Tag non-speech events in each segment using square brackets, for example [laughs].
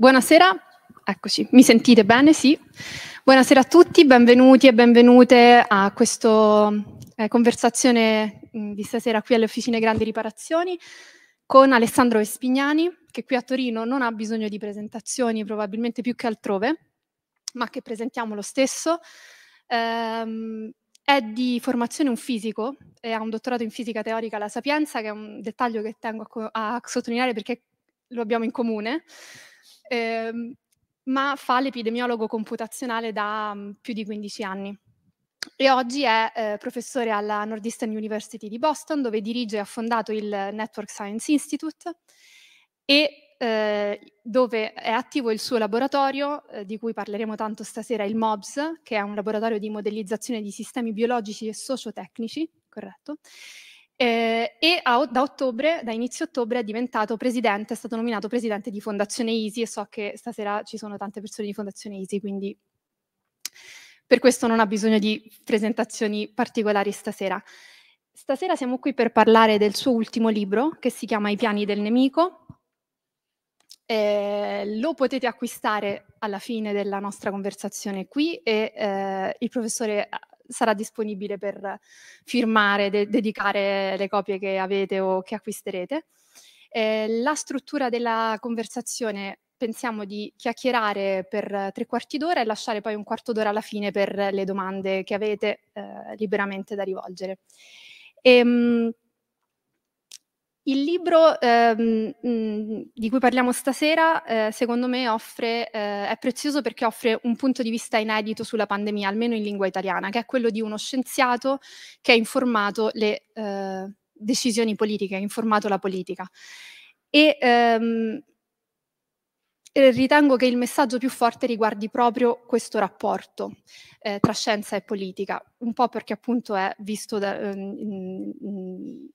Buonasera, eccoci, mi sentite bene? Sì. Buonasera a tutti, benvenuti e benvenute a questa eh, conversazione mm, di stasera qui alle Officine Grandi Riparazioni con Alessandro Vespignani, che qui a Torino non ha bisogno di presentazioni probabilmente più che altrove, ma che presentiamo lo stesso. Ehm, è di formazione un fisico e ha un dottorato in fisica teorica alla Sapienza, che è un dettaglio che tengo a, a sottolineare perché lo abbiamo in comune. Ehm, ma fa l'epidemiologo computazionale da mh, mm, più di 15 anni. E oggi è eh, professore alla Northeastern University di Boston, dove dirige e ha fondato il Network Science Institute e eh, dove è attivo il suo laboratorio, eh, di cui parleremo tanto stasera, il MOBS, che è un laboratorio di modellizzazione di sistemi biologici e sociotecnici, corretto, eh, e a, da ottobre, da inizio ottobre, è diventato presidente, è stato nominato presidente di Fondazione Easy e so che stasera ci sono tante persone di Fondazione Easy, quindi per questo non ha bisogno di presentazioni particolari stasera. Stasera siamo qui per parlare del suo ultimo libro che si chiama I piani del nemico. Eh, lo potete acquistare alla fine della nostra conversazione qui e eh, il professore sarà disponibile per firmare, de- dedicare le copie che avete o che acquisterete. Eh, la struttura della conversazione pensiamo di chiacchierare per tre quarti d'ora e lasciare poi un quarto d'ora alla fine per le domande che avete eh, liberamente da rivolgere. E, ehm, mh, il libro ehm, di cui parliamo stasera, eh, secondo me, offre, eh, è prezioso perché offre un punto di vista inedito sulla pandemia, almeno in lingua italiana, che è quello di uno scienziato che ha informato le eh, decisioni politiche, ha informato la politica. E ehm, eh, ritengo che il messaggio più forte riguardi proprio questo rapporto eh, tra scienza e politica, un po' perché appunto è visto da, mh, ehm,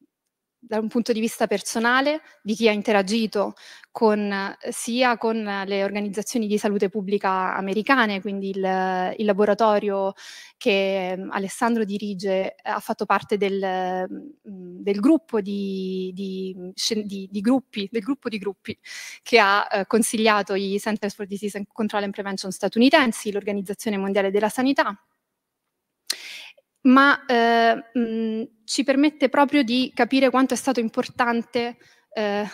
da un punto di vista personale di chi ha interagito con, sia con le organizzazioni di salute pubblica americane, quindi il, il laboratorio che ehm, Alessandro dirige eh, ha fatto parte del, mm, del gruppo, di, di, di, di, gruppi, del gruppo di gruppi che ha eh, consigliato i Centers for Disease Control and Prevention statunitensi, l'Organizzazione Mondiale della Sanità, ma eh, mh, mm, ci permette proprio di capire quanto è stato importante eh,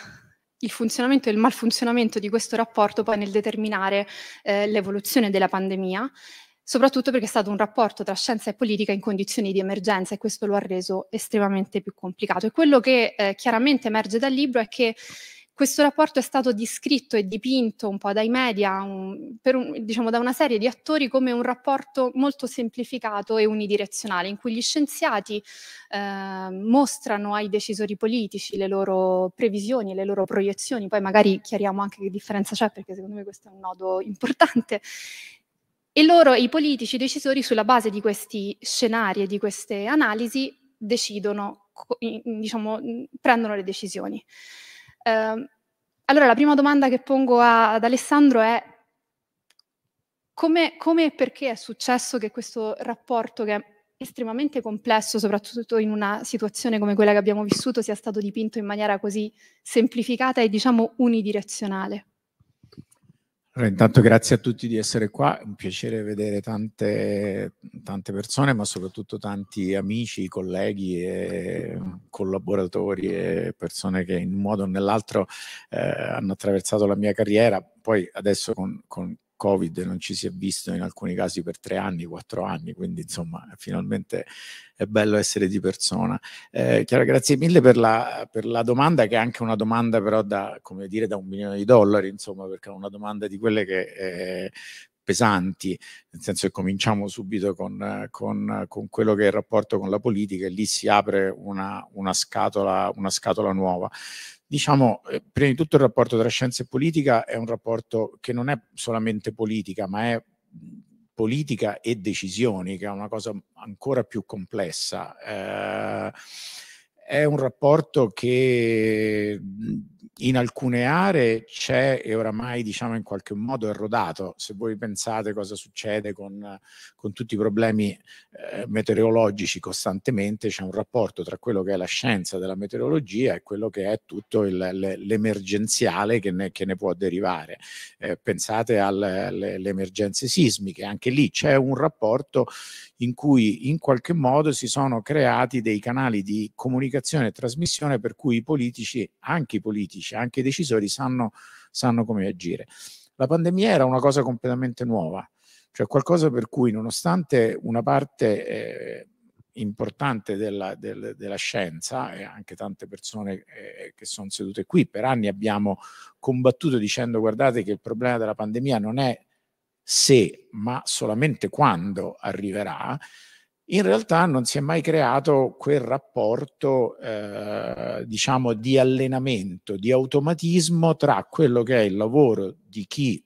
il funzionamento e il malfunzionamento di questo rapporto poi nel determinare eh, l'evoluzione della pandemia, soprattutto perché è stato un rapporto tra scienza e politica in condizioni di emergenza e questo lo ha reso estremamente più complicato. E quello che eh, chiaramente emerge dal libro è che questo rapporto è stato descritto e dipinto un po' dai media, un, un, diciamo da una serie di attori, come un rapporto molto semplificato e unidirezionale, in cui gli scienziati eh, mostrano ai decisori politici le loro previsioni, le loro proiezioni, poi magari chiariamo anche che differenza c'è, perché secondo me questo è un nodo importante, e loro, i politici i decisori, sulla base di questi scenari e di queste analisi, decidono, diciamo, prendono le decisioni. Ehm, allora, la prima domanda che pongo a, ad Alessandro è come, come, e perché è successo che questo rapporto, che è estremamente complesso, soprattutto in una situazione come quella che abbiamo vissuto, sia stato dipinto in maniera così semplificata e diciamo unidirezionale? Allora, intanto grazie a tutti di essere qua, è un piacere vedere tante, tante persone, ma soprattutto tanti amici, colleghi, e collaboratori e persone che in un modo o nell'altro eh, hanno attraversato la mia carriera. Poi adesso con, con Covid, non ci si è visto in alcuni casi per tre anni, quattro anni, quindi insomma finalmente è bello essere di persona. Eh, Chiara, grazie mille per la, per la, domanda, che è anche una domanda però da, come dire, da un milione di dollari, insomma, perché è una domanda di quelle che... Eh, pesanti, nel senso che cominciamo subito con, con, con, quello che è il rapporto con la politica e lì si apre una, una, scatola, una scatola nuova diciamo, eh, prima di tutto il rapporto tra scienza e politica è un rapporto che non è solamente politica, ma è politica e decisioni, che è una cosa ancora più complessa. Eh, è un rapporto che in alcune aree c'è e oramai diciamo in qualche modo è rodato. Se voi pensate cosa succede con, con tutti i problemi eh, meteorologici costantemente, c'è un rapporto tra quello che è la scienza della meteorologia e quello che è tutto il, l'emergenziale che ne, che ne, può derivare. Eh, pensate alle, alle emergenze sismiche, anche lì c'è un rapporto in cui in qualche modo si sono creati dei canali di comunicazione e trasmissione per cui i politici, anche i politici, dice, anche i decisori sanno, sanno come agire. La pandemia era una cosa completamente nuova, cioè qualcosa per cui nonostante una parte eh, importante della, del, della, scienza e anche tante persone eh, che sono sedute qui per anni abbiamo combattuto dicendo guardate che il problema della pandemia non è se ma solamente quando arriverà, in realtà non si è mai creato quel rapporto, eh, diciamo, di allenamento, di automatismo tra quello che è il lavoro di chi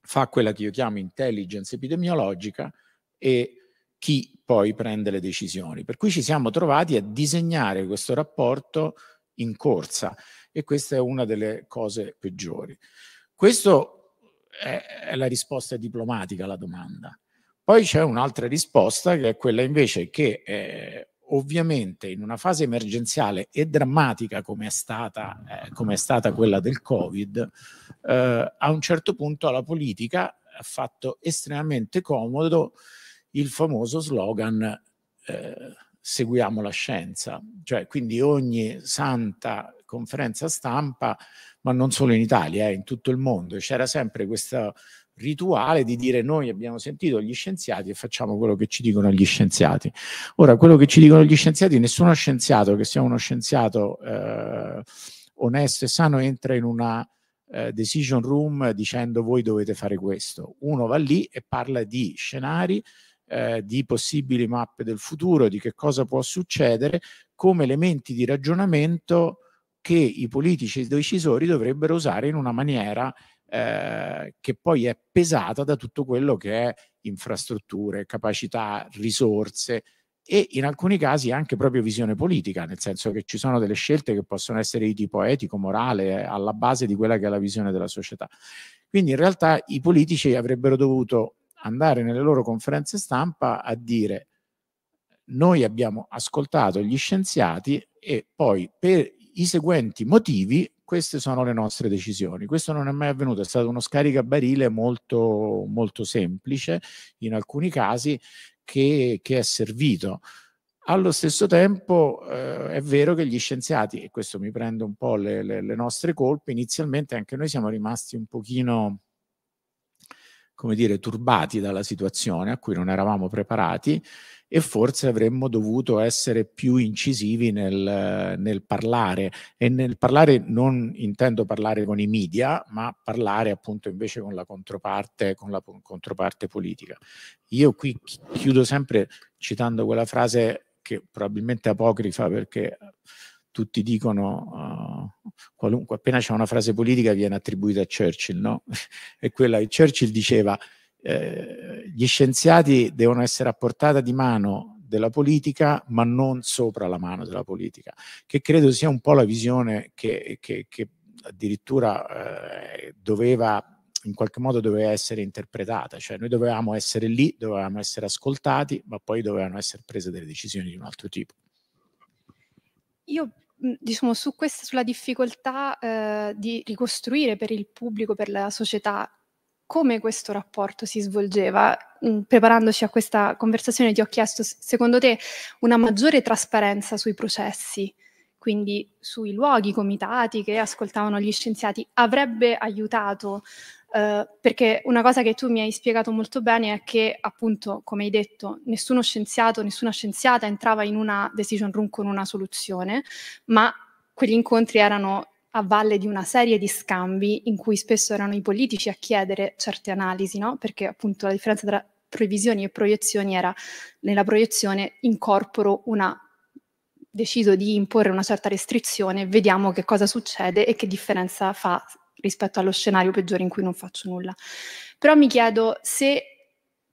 fa quella che io chiamo intelligence epidemiologica e chi poi prende le decisioni. Per cui ci siamo trovati a disegnare questo rapporto in corsa e questa è una delle cose peggiori. Questa è la risposta diplomatica alla domanda. Poi c'è un'altra risposta che è quella invece che eh, ovviamente in una fase emergenziale e drammatica come è stata, eh, come è stata quella del Covid, eh, a un certo punto alla politica ha fatto estremamente comodo il famoso slogan eh, seguiamo la scienza, cioè quindi ogni santa conferenza stampa, ma non solo in Italia, eh, in tutto il mondo, c'era sempre questa rituale di dire noi abbiamo sentito gli scienziati e facciamo quello che ci dicono gli scienziati. Ora, quello che ci dicono gli scienziati, nessuno scienziato che sia uno scienziato eh, onesto e sano entra in una eh, decision room dicendo voi dovete fare questo. Uno va lì e parla di scenari, eh, di possibili mappe del futuro, di che cosa può succedere, come elementi di ragionamento che i politici e i decisori dovrebbero usare in una maniera eh, che poi è pesata da tutto quello che è infrastrutture, capacità, risorse e in alcuni casi anche proprio visione politica, nel senso che ci sono delle scelte che possono essere di tipo etico, morale, alla base di quella che è la visione della società. Quindi in realtà i politici avrebbero dovuto andare nelle loro conferenze stampa a dire noi abbiamo ascoltato gli scienziati e poi per i seguenti motivi queste sono le nostre decisioni. Questo non è mai avvenuto, è stato uno scaricabarile molto, molto semplice in alcuni casi che, che è servito. Allo stesso tempo eh, è vero che gli scienziati, e questo mi prende un po' le, le, le nostre colpe, inizialmente anche noi siamo rimasti un pochino come dire, turbati dalla situazione a cui non eravamo preparati e forse avremmo dovuto essere più incisivi nel, nel, parlare e nel parlare non intendo parlare con i media ma parlare appunto invece con la controparte, con la controparte politica. Io qui chiudo sempre citando quella frase che probabilmente è apocrifa perché tutti dicono, uh, qualunque, appena c'è una frase politica viene attribuita a Churchill, no? [laughs] e quella che Churchill diceva, eh, gli scienziati devono essere a portata di mano della politica, ma non sopra la mano della politica, che credo sia un po' la visione che, che, che addirittura eh, doveva in qualche modo doveva essere interpretata, cioè noi dovevamo essere lì, dovevamo essere ascoltati, ma poi dovevano essere prese delle decisioni di un altro tipo. Io mhmm, diciamo su questa, sulla difficoltà eh, di ricostruire per il pubblico, per la società, come questo rapporto si svolgeva. Mhmm, preparandoci a questa conversazione ti ho chiesto, secondo te, una maggiore trasparenza sui processi quindi sui luoghi, comitati che ascoltavano gli scienziati, avrebbe aiutato Uh, perché una cosa che tu mi hai spiegato molto bene è che, appunto, come hai detto, nessuno scienziato, nessuna scienziata entrava in una decision room con una soluzione, ma quegli incontri erano a valle di una serie di scambi in cui spesso erano i politici a chiedere certe analisi, no? Perché appunto la differenza tra previsioni e proiezioni era nella proiezione incorporo una deciso di imporre una certa restrizione, vediamo che cosa succede e che differenza fa rispetto allo scenario peggiore in cui non faccio nulla. Però mi chiedo se,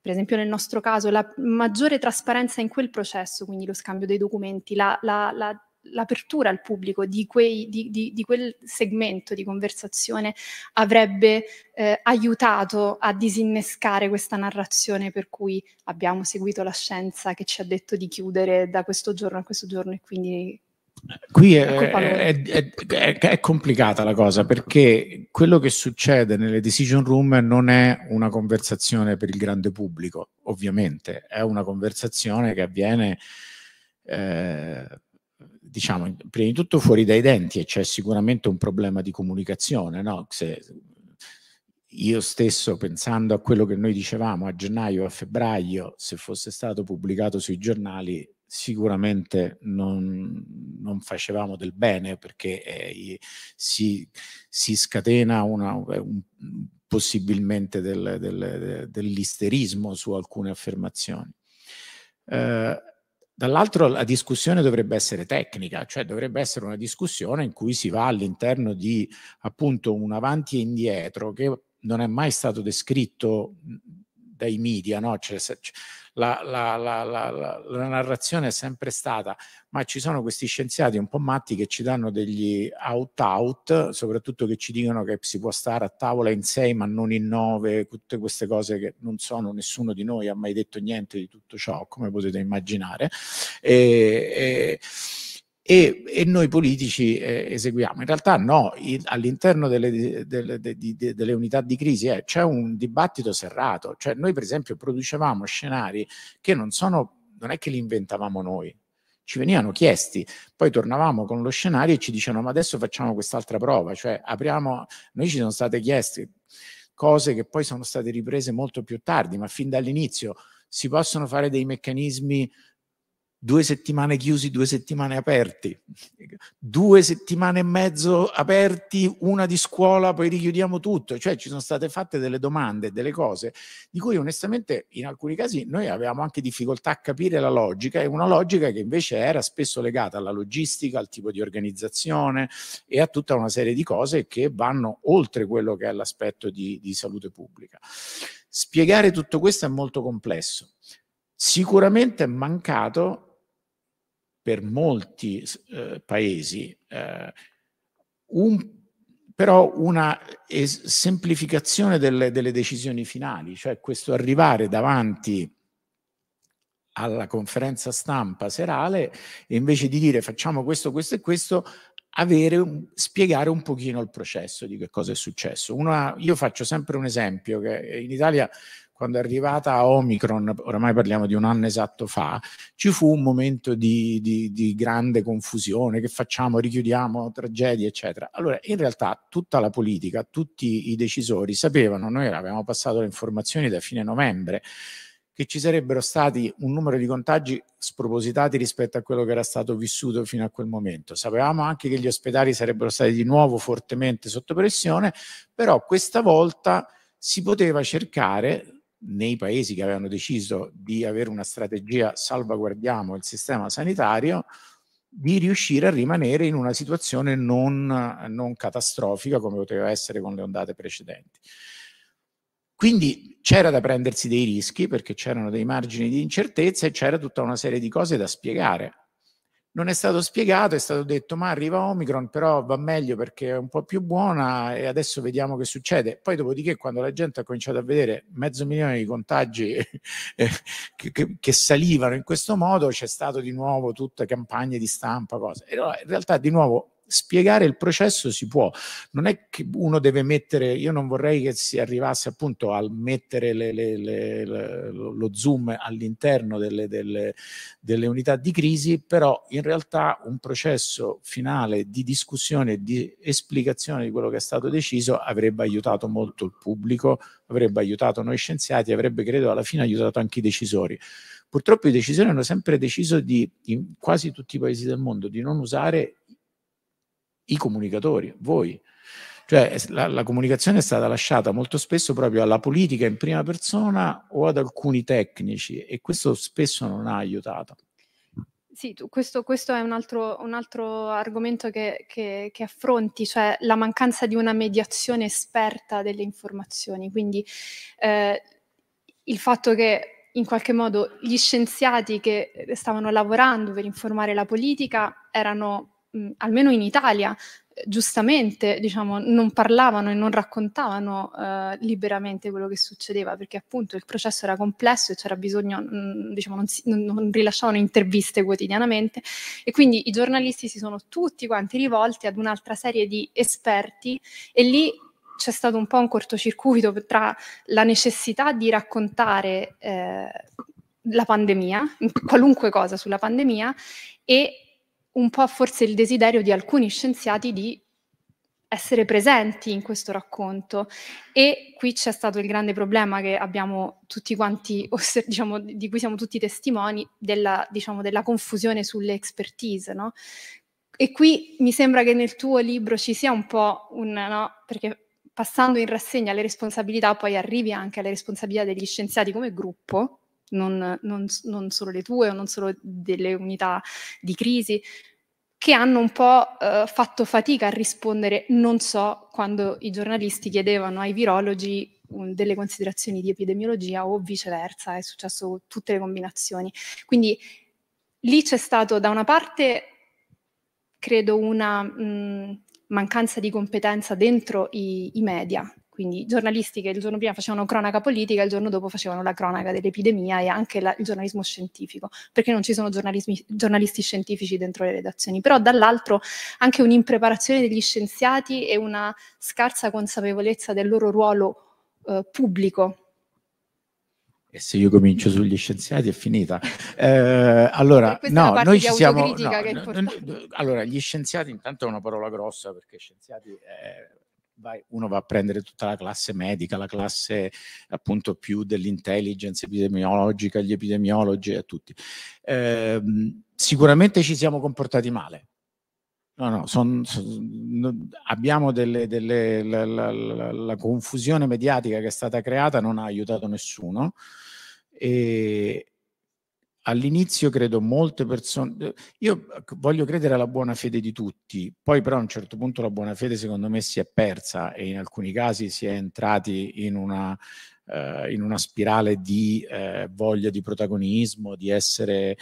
per esempio nel nostro caso, la maggiore trasparenza in quel processo, quindi lo scambio dei documenti, la, la, la l'apertura al pubblico di, quei, di, di, di, quel segmento di conversazione avrebbe eh, aiutato a disinnescare questa narrazione per cui abbiamo seguito la scienza che ci ha detto di chiudere da questo giorno a questo giorno e quindi... Qui è, è, è, è complicata la cosa perché quello che succede nelle decision room non è una conversazione per il grande pubblico, ovviamente, è una conversazione che avviene eh, diciamo, prima di tutto fuori dai denti e c'è sicuramente un problema di comunicazione, no? Se io stesso pensando a quello che noi dicevamo a gennaio a febbraio, se fosse stato pubblicato sui giornali, sicuramente non, non facevamo del bene perché eh, si, si, scatena una, un, possibilmente del, del, dell'isterismo su alcune affermazioni. Eh, Dall'altro la discussione dovrebbe essere tecnica, cioè dovrebbe essere una discussione in cui si va all'interno di appunto un avanti e indietro che non è mai stato descritto dai media, no? Cioè, cioè la, la, la, la, narrazione è sempre stata, ma ci sono questi scienziati un po' matti che ci danno degli out-out, soprattutto che ci dicono che si può stare a tavola in sei ma non in nove, tutte queste cose che non sono, nessuno di noi ha mai detto niente di tutto ciò, come potete immaginare. E, e e, e noi politici eh, eseguiamo. In realtà no, all'interno delle, delle, delle, delle, unità di crisi eh, c'è un dibattito serrato, cioè noi per esempio producevamo scenari che non sono, non è che li inventavamo noi, ci venivano chiesti, poi tornavamo con lo scenario e ci dicevano ma adesso facciamo quest'altra prova, cioè apriamo, noi ci sono state chieste cose che poi sono state riprese molto più tardi, ma fin dall'inizio si possono fare dei meccanismi due settimane chiusi, due settimane aperti, due settimane e mezzo aperti, una di scuola, poi richiudiamo tutto. Cioè ci sono state fatte delle domande, delle cose di cui onestamente in alcuni casi noi avevamo anche difficoltà a capire la logica e una logica che invece era spesso legata alla logistica, al tipo di organizzazione e a tutta una serie di cose che vanno oltre quello che è l'aspetto di, di salute pubblica. Spiegare tutto questo è molto complesso. Sicuramente è mancato per molti eh, paesi, eh, un, però una semplificazione delle, delle, decisioni finali, cioè questo arrivare davanti alla conferenza stampa serale e invece di dire facciamo questo, questo e questo, avere un, spiegare un pochino il processo di che cosa è successo. Una, io faccio sempre un esempio che in Italia quando è arrivata Omicron, oramai parliamo di un anno esatto fa, ci fu un momento di, di, di grande confusione, che facciamo, richiudiamo, tragedie, eccetera. Allora, in realtà tutta la politica, tutti i decisori sapevano, noi avevamo passato le informazioni da fine novembre, che ci sarebbero stati un numero di contagi spropositati rispetto a quello che era stato vissuto fino a quel momento. Sapevamo anche che gli ospedali sarebbero stati di nuovo fortemente sotto pressione, però questa volta si poteva cercare nei paesi che avevano deciso di avere una strategia salvaguardiamo il sistema sanitario, di riuscire a rimanere in una situazione non, non catastrofica come poteva essere con le ondate precedenti. Quindi c'era da prendersi dei rischi perché c'erano dei margini di incertezza e c'era tutta una serie di cose da spiegare non è stato spiegato, è stato detto ma arriva Omicron, però va meglio perché è un po' più buona e adesso vediamo che succede. Poi dopodiché quando la gente ha cominciato a vedere mezzo milione di contagi [laughs] eh, che, che, che, salivano in questo modo, c'è stato di nuovo tutta campagna di stampa, cose. E allora, in realtà di nuovo spiegare il processo si può, non è che uno deve mettere, io non vorrei che si arrivasse appunto al mettere le, le, le, lo zoom all'interno delle, delle, delle, unità di crisi, però in realtà un processo finale di discussione, di esplicazione di quello che è stato deciso avrebbe aiutato molto il pubblico, avrebbe aiutato noi scienziati, avrebbe credo alla fine aiutato anche i decisori. Purtroppo i decisori hanno sempre deciso di, in quasi tutti i paesi del mondo, di non usare i comunicatori, voi. Cioè la, la, comunicazione è stata lasciata molto spesso proprio alla politica in prima persona o ad alcuni tecnici e questo spesso non ha aiutato. Sì, tu, questo, questo, è un altro, un altro argomento che, che, che, affronti, cioè la mancanza di una mediazione esperta delle informazioni. Quindi eh, il fatto che in qualche modo gli scienziati che stavano lavorando per informare la politica erano mh, almeno in Italia, giustamente diciamo, non parlavano e non raccontavano eh, liberamente quello che succedeva, perché appunto il processo era complesso e c'era bisogno, mh, diciamo, non, si, non, non, rilasciavano interviste quotidianamente e quindi i giornalisti si sono tutti quanti rivolti ad un'altra serie di esperti e lì c'è stato un po' un cortocircuito tra la necessità di raccontare eh, la pandemia, qualunque cosa sulla pandemia e un po' forse il desiderio di alcuni scienziati di essere presenti in questo racconto e qui c'è stato il grande problema che abbiamo tutti quanti, [laughs] diciamo, di cui siamo tutti testimoni, della, diciamo, della confusione sulle expertise, no? E qui mi sembra che nel tuo libro ci sia un po' un, no? Perché passando in rassegna le responsabilità poi arrivi anche alle responsabilità degli scienziati come gruppo, non, non, non solo le tue o non solo delle unità di crisi, che hanno un po' eh, fatto fatica a rispondere, non so, quando i giornalisti chiedevano ai virologi delle considerazioni di epidemiologia o viceversa, è successo tutte le combinazioni. Quindi lì c'è stato da una parte, credo, una mh, mm, mancanza di competenza dentro i, i media, quindi giornalisti che il giorno prima facevano cronaca politica, il giorno dopo facevano la cronaca dell'epidemia e anche la, il giornalismo scientifico, perché non ci sono giornalisti scientifici dentro le redazioni. Però dall'altro anche un'impreparazione degli scienziati e una scarsa consapevolezza del loro ruolo eh, pubblico e se io comincio sugli scienziati è finita. Eh, allora, no, noi ci siamo. No, no, allora, gli scienziati, intanto è una parola grossa perché scienziati è eh, vai, uno va a prendere tutta la classe medica, la classe appunto più dell'intelligence epidemiologica, gli epidemiologi e tutti. Eh, sicuramente ci siamo comportati male. No, no, son, son, abbiamo delle, delle la, la, la, la, confusione mediatica che è stata creata non ha aiutato nessuno e, all'inizio credo molte persone, io voglio credere alla buona fede di tutti, poi però a un certo punto la buona fede secondo me si è persa e in alcuni casi si è entrati in una, eh, in una spirale di eh, voglia di protagonismo, di essere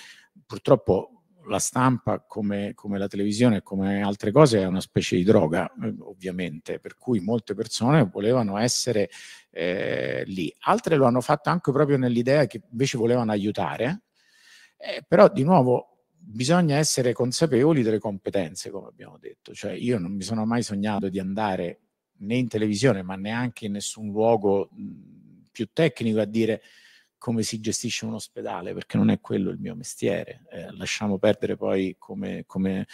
purtroppo la stampa come, come la televisione e come altre cose è una specie di droga eh, ovviamente per cui molte persone volevano essere eh, lì altre lo hanno fatto anche proprio nell'idea che invece volevano aiutare eh, però di nuovo bisogna essere consapevoli delle competenze, come abbiamo detto. Cioè, io non mi sono mai sognato di andare né in televisione, ma neanche in nessun luogo più tecnico a dire come si gestisce un ospedale, perché non è quello il mio mestiere. Eh, lasciamo perdere poi come, come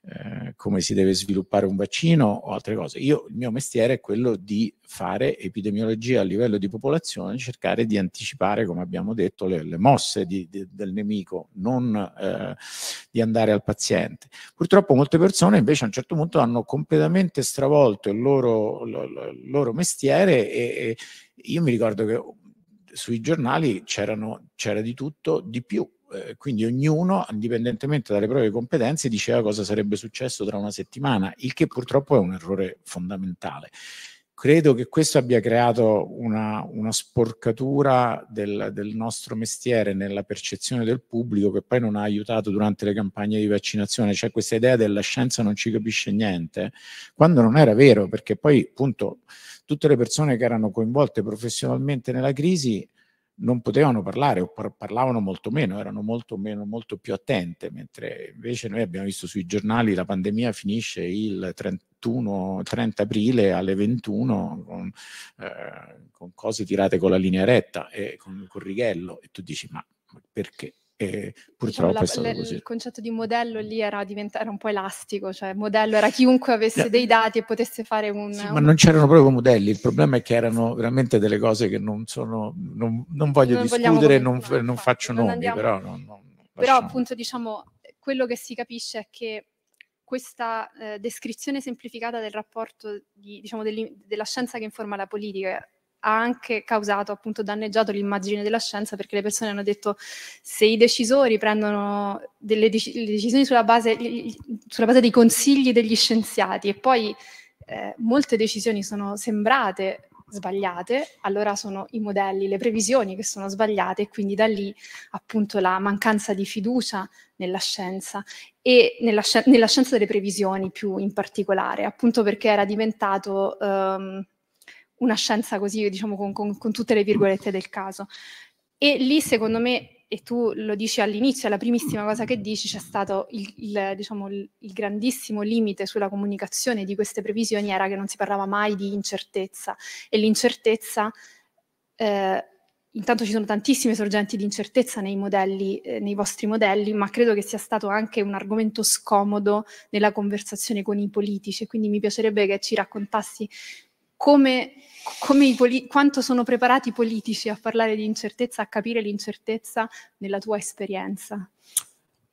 eh, come si deve sviluppare un vaccino o altre cose. Io, il mio mestiere è quello di fare epidemiologia a livello di popolazione, cercare di anticipare, come abbiamo detto, le, le mosse di, di, del nemico, non eh, di andare al paziente. Purtroppo molte persone invece a un certo punto hanno completamente stravolto il loro, lo, lo, loro mestiere e, e io mi ricordo che sui giornali c'era di tutto, di più eh, quindi ognuno, indipendentemente dalle proprie competenze, diceva cosa sarebbe successo tra una settimana, il che purtroppo è un errore fondamentale. Credo che questo abbia creato una, una sporcatura del, del nostro mestiere nella percezione del pubblico che poi non ha aiutato durante le campagne di vaccinazione. C'è questa idea della scienza non ci capisce niente, quando non era vero, perché poi appunto tutte le persone che erano coinvolte professionalmente nella crisi non potevano parlare o par- parlavano molto meno, erano molto, meno, molto più attente, mentre invece noi abbiamo visto sui giornali la pandemia finisce il 31, 30 aprile alle 21 con, eh, con cose tirate con la linea retta e con, il corrighello e tu dici ma perché? E diciamo, purtroppo diciamo, è stato la, così. Il concetto di modello lì era diventare un po' elastico, cioè modello era chiunque avesse dei dati e potesse fare un, sì, un... Ma non c'erano proprio modelli, il problema è che erano veramente delle cose che non sono... Non, non voglio non discutere, non, f- non, faccio nomi, andiamo... però... però appunto diciamo, quello che si capisce è che questa eh, descrizione semplificata del rapporto di, diciamo, della scienza che informa la politica ha anche causato, appunto, danneggiato l'immagine della scienza perché le persone hanno detto se i decisori prendono delle dec- decisioni sulla base, sulla base, dei consigli degli scienziati e poi eh, molte decisioni sono sembrate sbagliate, allora sono i modelli, le previsioni che sono sbagliate e quindi da lì appunto la mancanza di fiducia nella scienza e nella, sci- nella scienza delle previsioni più in particolare, appunto perché era diventato... Um, una scienza così, diciamo, con, con, con tutte le virgolette del caso. E lì, secondo me, e tu lo dici all'inizio, è la primissima cosa che dici, c'è stato il, il, diciamo, il, il, grandissimo limite sulla comunicazione di queste previsioni era che non si parlava mai di incertezza e l'incertezza, eh, intanto ci sono tantissime sorgenti di incertezza nei, modelli, eh, nei vostri modelli, ma credo che sia stato anche un argomento scomodo nella conversazione con i politici quindi mi piacerebbe che ci raccontassi come, come poli- quanto sono preparati i politici a parlare di incertezza, a capire l'incertezza nella tua esperienza?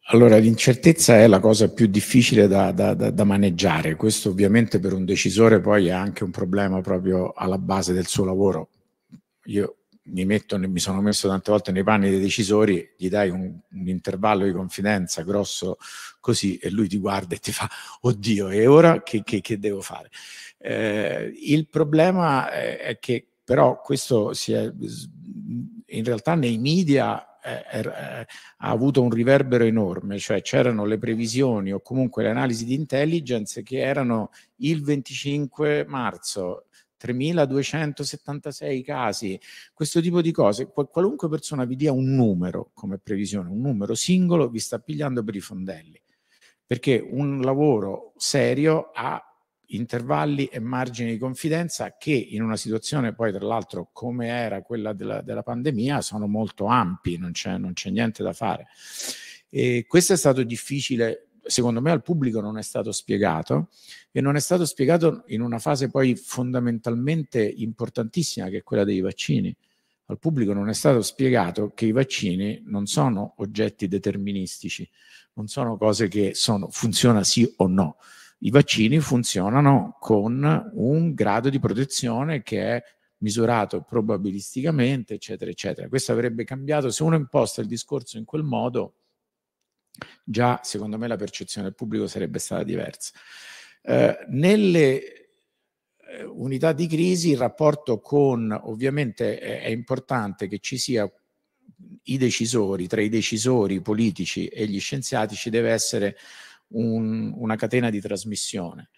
Allora, l'incertezza è la cosa più difficile da, da, da, da, maneggiare. Questo ovviamente per un decisore poi è anche un problema proprio alla base del suo lavoro. Io mi, metto, mi, sono messo tante volte nei panni dei decisori, gli dai un, un, intervallo di confidenza grosso così e lui ti guarda e ti fa, oddio, e ora che, che, che devo fare? Eh, il problema è che però questo si è, in realtà nei media ha avuto un riverbero enorme, cioè c'erano le previsioni o comunque le analisi di intelligence che erano il 25 marzo 3276 casi, questo tipo di cose, qualunque persona vi dia un numero come previsione, un numero singolo, vi sta pigliando per i fondelli, perché un lavoro serio ha intervalli e margini di confidenza che in una situazione poi tra l'altro come era quella della, della pandemia sono molto ampi, non c'è, non c'è niente da fare. E questo è stato difficile secondo me al pubblico non è stato spiegato e non è stato spiegato in una fase poi fondamentalmente importantissima che è quella dei vaccini. Al pubblico non è stato spiegato che i vaccini non sono oggetti deterministici, non sono cose che sono, funziona sì o no. I vaccini funzionano con un grado di protezione che è misurato probabilisticamente, eccetera, eccetera. Questo avrebbe cambiato, se uno imposta il discorso in quel modo, già secondo me la percezione del pubblico sarebbe stata diversa. Eh, nelle eh, unità di crisi il rapporto con, ovviamente è, è importante che ci sia i decisori, tra i decisori i politici e gli scienziati ci deve essere un, una catena di trasmissione,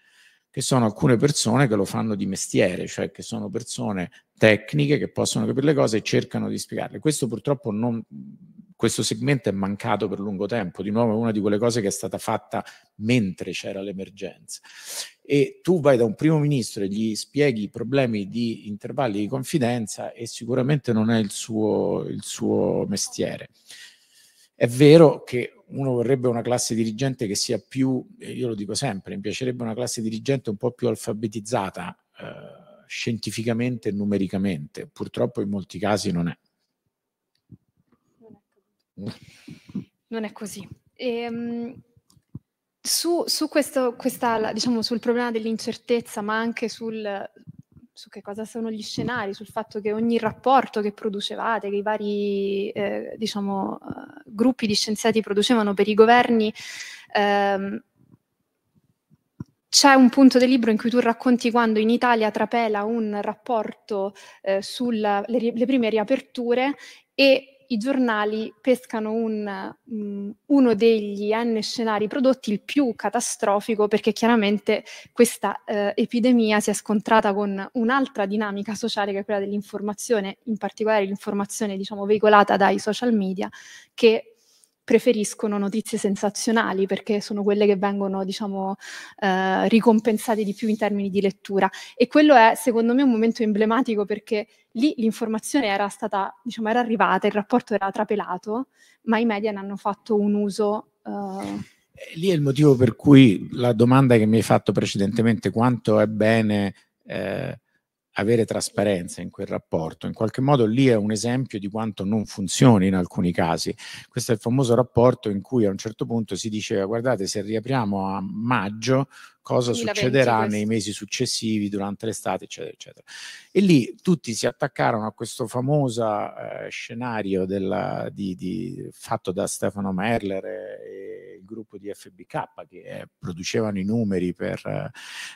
che sono alcune persone che lo fanno di mestiere, cioè che sono persone tecniche che possono capire le cose e cercano di spiegarle. Questo purtroppo non, questo segmento è mancato per lungo tempo, di nuovo è una di quelle cose che è stata fatta mentre c'era l'emergenza. E tu vai da un primo ministro e gli spieghi i problemi di intervalli di confidenza e sicuramente non è il suo, il suo mestiere. È vero che uno vorrebbe una classe dirigente che sia più, io lo dico sempre, mi piacerebbe una classe dirigente un po' più alfabetizzata eh, scientificamente e numericamente, purtroppo in molti casi non è non è così. E, ehm, su, su questo, questa, diciamo, sul problema dell'incertezza, ma anche sul, su che cosa sono gli scenari, sul fatto che ogni rapporto che producevate, che i vari eh, diciamo, eh, gruppi di scienziati producevano per i governi, ehm, c'è un punto del libro in cui tu racconti quando in Italia trapela un rapporto eh, sulle prime riaperture e i giornali pescano un, um, uno degli N scenari prodotti, il più catastrofico, perché chiaramente questa uh, epidemia si è scontrata con un'altra dinamica sociale che è quella dell'informazione, in particolare l'informazione diciamo, veicolata dai social media, che preferiscono notizie sensazionali perché sono quelle che vengono, diciamo, eh, ricompensate di più in termini di lettura. E quello è, secondo me, un momento emblematico perché lì l'informazione era stata, diciamo, era arrivata, il rapporto era trapelato, ma i media ne hanno fatto un uso... Eh, eh Lì è il motivo per cui la domanda che mi hai fatto precedentemente, quanto è bene eh, avere trasparenza in quel rapporto. In qualche modo lì è un esempio di quanto non funzioni in alcuni casi. Questo è il famoso rapporto in cui a un certo punto si diceva guardate se riapriamo a maggio cosa succederà nei mesi successivi, durante l'estate, eccetera, eccetera. E lì tutti si attaccarono a questo famoso eh, scenario della, di, di, fatto da Stefano Merler e, il gruppo di FBK che eh, producevano i numeri per,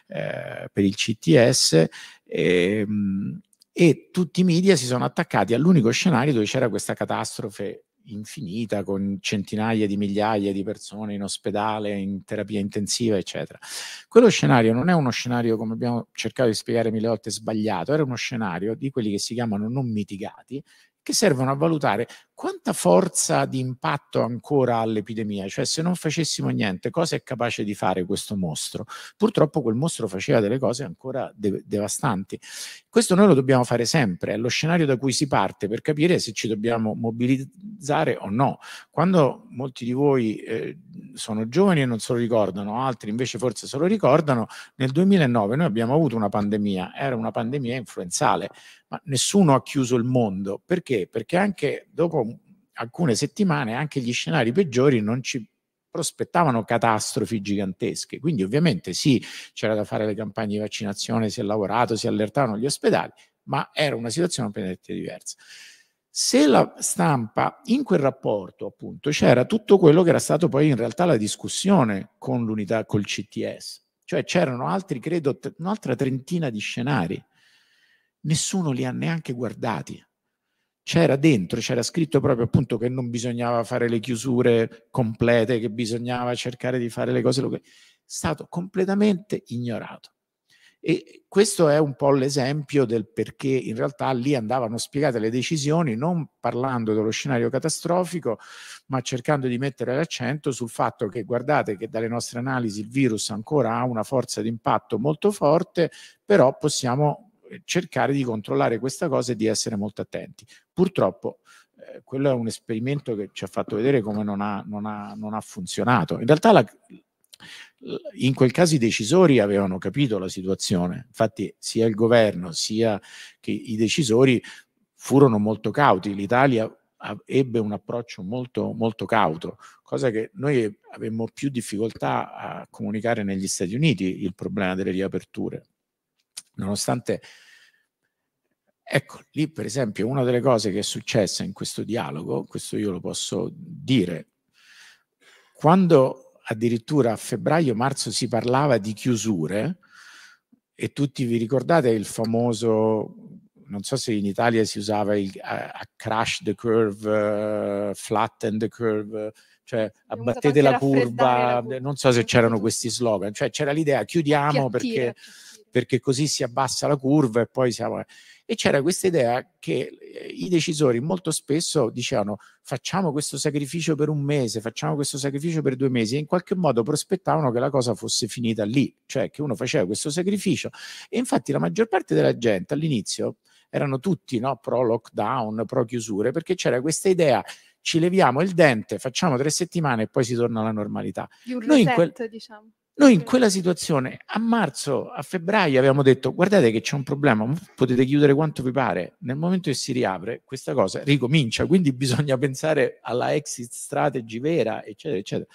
eh, per il CTS e, ehm, e tutti i media si sono attaccati all'unico scenario dove c'era questa catastrofe infinita con centinaia di migliaia di persone in ospedale, in terapia intensiva, eccetera. Quello scenario non è uno scenario, come abbiamo cercato di spiegare mille volte, sbagliato, era uno scenario di quelli che si chiamano non mitigati, che servono a valutare quanta forza di impatto ancora ha l'epidemia? Cioè, se non facessimo niente, cosa è capace di fare questo mostro? Purtroppo quel mostro faceva delle cose ancora de- devastanti. Questo noi lo dobbiamo fare sempre, è lo scenario da cui si parte per capire se ci dobbiamo mobilizzare o no. Quando molti di voi eh, sono giovani e non se lo ricordano, altri invece forse se lo ricordano, nel 2009 noi abbiamo avuto una pandemia, era una pandemia influenzale, ma nessuno ha chiuso il mondo. Perché? Perché anche dopo alcune settimane anche gli scenari peggiori non ci prospettavano catastrofi gigantesche. Quindi ovviamente sì, c'era da fare le campagne di vaccinazione, si è lavorato, si allertavano gli ospedali, ma era una situazione completamente diversa. Se la stampa in quel rapporto, appunto, c'era tutto quello che era stato poi in realtà la discussione con l'unità, col CTS, cioè c'erano altri, credo, un'altra trentina di scenari. Nessuno li ha neanche guardati c'era dentro, c'era scritto proprio appunto che non bisognava fare le chiusure complete, che bisognava cercare di fare le cose è stato completamente ignorato. E questo è un po' l'esempio del perché in realtà lì andavano spiegate le decisioni, non parlando dello scenario catastrofico, ma cercando di mettere l'accento sul fatto che guardate che dalle nostre analisi il virus ancora ha una forza di impatto molto forte, però possiamo cercare di controllare questa cosa e di essere molto attenti. Purtroppo eh, quello è un esperimento che ci ha fatto vedere come non ha, non ha, non ha funzionato. In realtà la, in quel caso i decisori avevano capito la situazione, infatti sia il governo sia che i decisori furono molto cauti, l'Italia ebbe un approccio molto, molto cauto, cosa che noi avevamo più difficoltà a comunicare negli Stati Uniti il problema delle riaperture, nonostante... Ecco, lì per esempio una delle cose che è successa in questo dialogo, questo io lo posso dire, quando addirittura a febbraio-marzo si parlava di chiusure, e tutti vi ricordate il famoso, non so se in Italia si usava il uh, crash the curve, uh, flatten the curve, cioè abbattete la curva, la curva, non so se c'erano questi slogan, cioè c'era l'idea chiudiamo Piattire. perché perché così si abbassa la curva e poi siamo... Eh. E c'era questa idea che eh, i decisori molto spesso dicevano facciamo questo sacrificio per un mese, facciamo questo sacrificio per due mesi e in qualche modo prospettavano che la cosa fosse finita lì, cioè che uno faceva questo sacrificio e infatti la maggior parte della gente all'inizio erano tutti no, pro lockdown, pro chiusure, perché c'era questa idea ci leviamo il dente, facciamo tre settimane e poi si torna alla normalità. Di un reset, quel... diciamo noi in quella situazione, a marzo, a febbraio, avevamo detto guardate che c'è un problema, potete chiudere quanto vi pare. Nel momento che si riapre, questa cosa ricomincia, quindi [laughs] bisogna pensare alla exit strategy vera, eccetera, eccetera.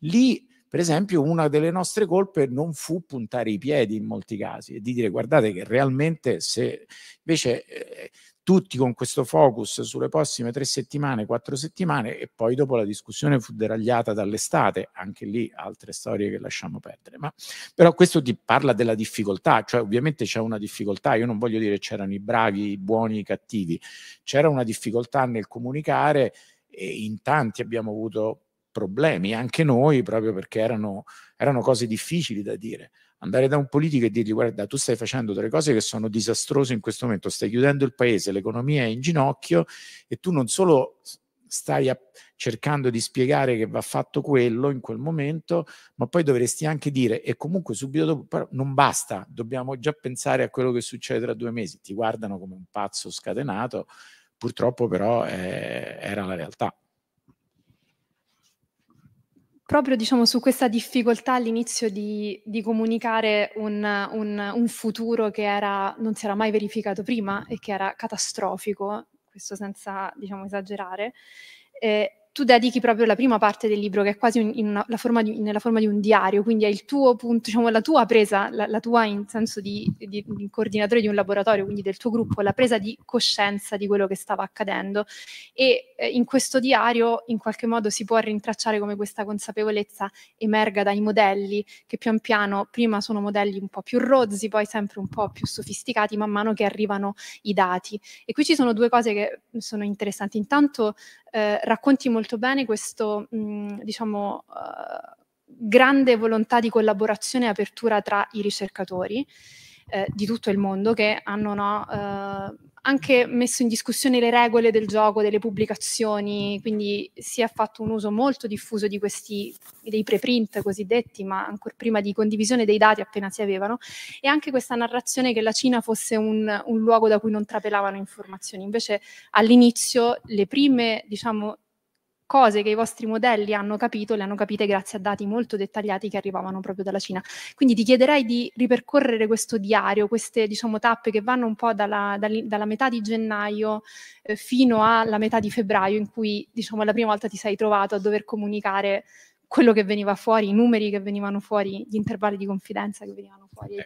Lì, per esempio, una delle nostre colpe non fu puntare i piedi in molti casi e di dire guardate che realmente se invece eh, tutti con questo focus sulle prossime tre settimane, quattro settimane e poi dopo la discussione fu deragliata dall'estate, anche lì altre storie che lasciamo perdere. Ma, però questo ti parla della difficoltà, cioè ovviamente c'è una difficoltà, io non voglio dire c'erano i bravi, i buoni, i cattivi, c'era una difficoltà nel comunicare e in tanti abbiamo avuto problemi, anche noi, proprio perché erano, erano cose difficili da dire andare da un politico e dirgli guarda tu stai facendo delle cose che sono disastrose in questo momento, stai chiudendo il paese, l'economia è in ginocchio e tu non solo stai a, cercando di spiegare che va fatto quello in quel momento, ma poi dovresti anche dire, e comunque subito dopo, però non basta, dobbiamo già pensare a quello che succede tra due mesi, ti guardano come un pazzo scatenato, purtroppo però eh, era la realtà proprio diciamo, su questa difficoltà all'inizio di, di comunicare un, un, un, futuro che era, non si era mai verificato prima e che era catastrofico, questo senza diciamo, esagerare. Eh, tu dedichi proprio la prima parte del libro, che è quasi un, una, forma di, nella forma di un diario, quindi è il tuo punto, diciamo, la tua presa, la, la tua in senso di, di, di, coordinatore di un laboratorio, quindi del tuo gruppo, la presa di coscienza di quello che stava accadendo. E eh, in questo diario, in qualche modo, si può rintracciare come questa consapevolezza emerga dai modelli, che pian piano, prima sono modelli un po' più rozzi, poi sempre un po' più sofisticati, man mano che arrivano i dati. E qui ci sono due cose che sono interessanti. Intanto eh, racconti molto bene questo, mh, diciamo, eh, grande volontà di collaborazione e apertura tra i ricercatori eh, di tutto il mondo che hanno no, eh, anche messo in discussione le regole del gioco, delle pubblicazioni, quindi si è fatto un uso molto diffuso di questi dei preprint cosiddetti, ma ancora prima di condivisione dei dati appena si avevano, e anche questa narrazione che la Cina fosse un, un luogo da cui non trapelavano informazioni. Invece all'inizio le prime diciamo, cose che i vostri modelli hanno capito le hanno capite grazie a dati molto dettagliati che arrivavano proprio dalla Cina. Quindi ti chiederei di ripercorrere questo diario, queste diciamo, tappe che vanno un po' dalla, dalla metà di gennaio eh, fino alla metà di febbraio in cui diciamo, la prima volta ti sei trovato a dover comunicare quello che veniva fuori, i numeri che venivano fuori, gli intervalli di confidenza che venivano fuori. Eh,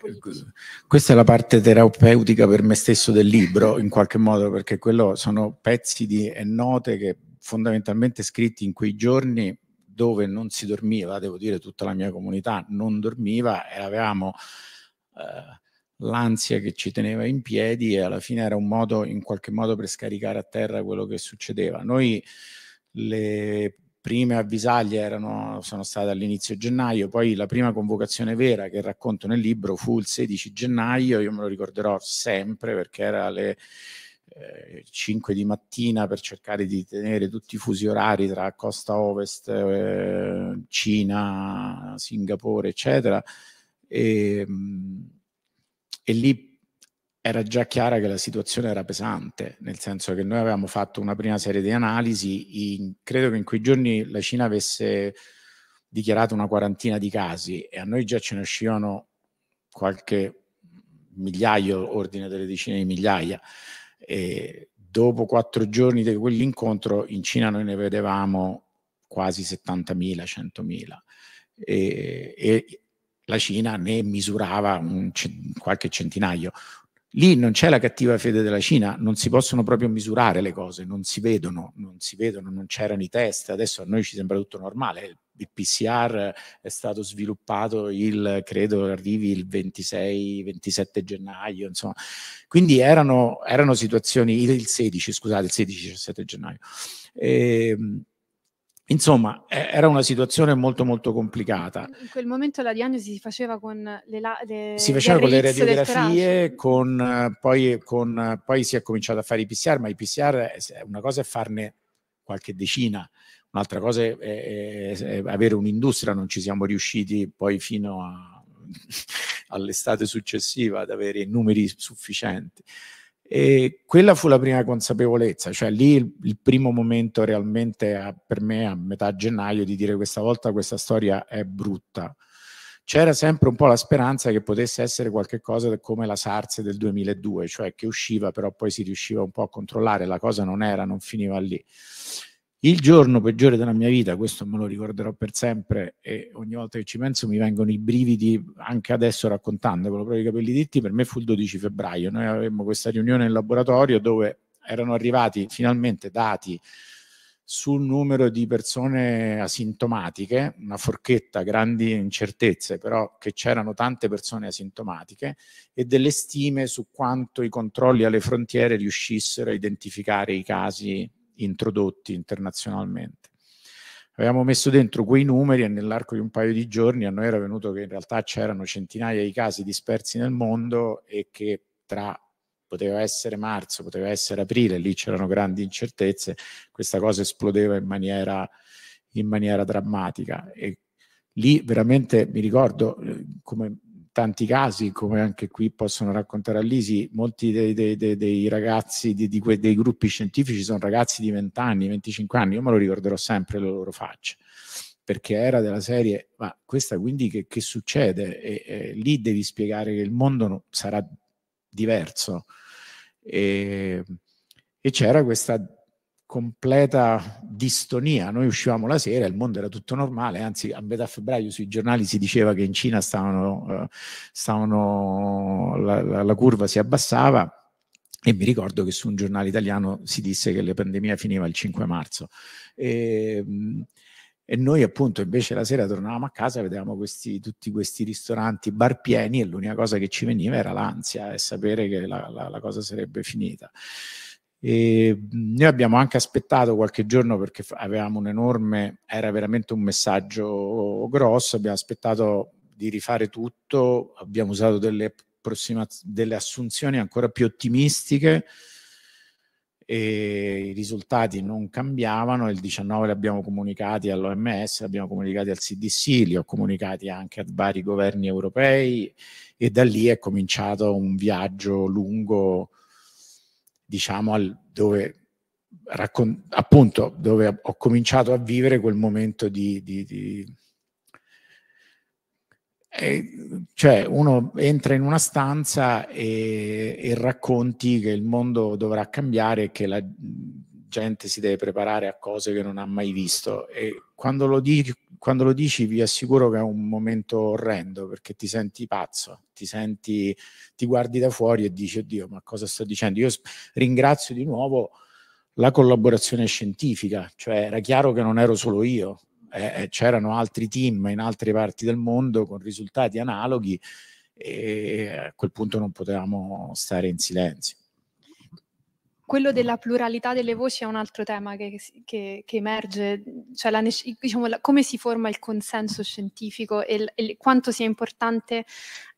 questa è la parte terapeutica per me stesso del libro, in qualche modo, perché quello sono pezzi di, e note che fondamentalmente scritti in quei giorni dove non si dormiva, devo dire tutta la mia comunità non dormiva e avevamo eh, l'ansia che ci teneva in piedi e alla fine era un modo in qualche modo per scaricare a terra quello che succedeva. Noi le prime avvisaglie erano, sono state all'inizio gennaio, poi la prima convocazione vera che racconto nel libro fu il 16 gennaio, io me lo ricorderò sempre perché era le 5 eh, di mattina per cercare di tenere tutti i fusi orari tra costa ovest, eh, Cina, Singapore, eccetera. E, mm, e lì era già chiara che la situazione era pesante, nel senso che noi avevamo fatto una prima serie di analisi, in, credo che in quei giorni la Cina avesse dichiarato una quarantina di casi e a noi già ce ne uscivano qualche migliaio, ordine delle decine di migliaia. E dopo quattro giorni di quell'incontro in Cina noi ne vedevamo quasi 70.000, 100.000 e, e la Cina ne misurava un, qualche centinaio. Lì non c'è la cattiva fede della Cina, non si possono proprio misurare le cose, non si vedono, non si vedono, non c'erano i test, adesso a noi ci sembra tutto normale, il PCR è stato sviluppato il, credo arrivi il 26-27 gennaio, insomma. Quindi erano, erano situazioni, il 16, scusate, il 16-17 gennaio. E, ehm, Insomma, eh, era una situazione molto molto complicata. In quel momento la diagnosi si faceva con le, la, le Si faceva con le radiografie, con, eh, poi, con, eh, poi, si è cominciato a fare i PCR, ma i PCR una cosa è farne qualche decina, un'altra cosa è, è, è avere un'industria, non ci siamo riusciti poi fino [laughs] all'estate successiva ad avere numeri sufficienti. E quella fu la prima consapevolezza, cioè lì il, il primo momento realmente a, per me a metà gennaio di dire questa volta questa storia è brutta. C'era sempre un po' la speranza che potesse essere qualcosa come la SARS del 2002, cioè che usciva però poi si riusciva un po' a controllare, la cosa non era, non finiva lì. Il giorno peggiore della mia vita, questo me lo ricorderò per sempre e ogni volta che ci penso mi vengono i brividi anche adesso raccontando, proprio i capelli ditti, per me fu il 12 febbraio. Noi avevamo questa riunione in laboratorio dove erano arrivati finalmente dati sul numero di persone asintomatiche, una forchetta, grandi incertezze, però che c'erano tante persone asintomatiche e delle stime su quanto i controlli alle frontiere riuscissero a identificare i casi introdotti internazionalmente. Avevamo messo dentro quei numeri e nell'arco di un paio di giorni a noi era venuto che in realtà c'erano centinaia di casi dispersi nel mondo e che tra poteva essere marzo, poteva essere aprile, lì c'erano grandi incertezze, questa cosa esplodeva in maniera, in maniera drammatica. E lì veramente mi ricordo eh, come tanti casi, come anche qui possono raccontare Alisi, molti dei, dei, dei, dei ragazzi di, di que, dei gruppi scientifici sono ragazzi di 20 anni, 25 anni, io me lo ricorderò sempre le loro facce, perché era della serie, ma questa quindi che, che succede? E, e, lì devi spiegare che il mondo sarà diverso. E, e c'era questa completa distonia. Noi uscivamo la sera, il mondo era tutto normale, anzi a metà febbraio sui giornali si diceva che in Cina stavano, eh, stavano la, la, la curva si abbassava e mi ricordo che su un giornale italiano si disse che la pandemia finiva il 5 marzo. E, ehm, e noi appunto invece la sera tornavamo a casa, vedevamo questi, tutti questi ristoranti, bar pieni e l'unica cosa che ci veniva era l'ansia e sapere che la, la, la cosa sarebbe finita. E noi abbiamo anche aspettato qualche giorno perché avevamo un enorme, era veramente un messaggio grosso, abbiamo aspettato di rifare tutto, abbiamo usato delle, delle assunzioni ancora più ottimistiche i risultati non cambiavano, il 19 li abbiamo comunicati all'OMS, li abbiamo comunicati al CDC, li ho comunicati anche a vari governi europei e da lì è cominciato un viaggio lungo diciamo, al, dove, raccon- appunto, dove ho cominciato a vivere quel momento di... di, di eh, cioè uno entra in una stanza e, e, racconti che il mondo dovrà cambiare, che la, gente si deve preparare a cose che non ha mai visto e quando lo, dici, quando lo dici vi assicuro che è un momento orrendo perché ti senti pazzo, ti, senti, ti guardi da fuori e dici oddio ma cosa sto dicendo? Io ringrazio di nuovo la collaborazione scientifica, cioè era chiaro che non ero solo io, eh, eh, c'erano altri team in altre parti del mondo con risultati analoghi e a quel punto non potevamo stare in silenzio quello mm. della pluralità delle voci è un altro tema che, che, che emerge, cioè la, diciamo, la, come si forma il consenso scientifico e, e, quanto sia importante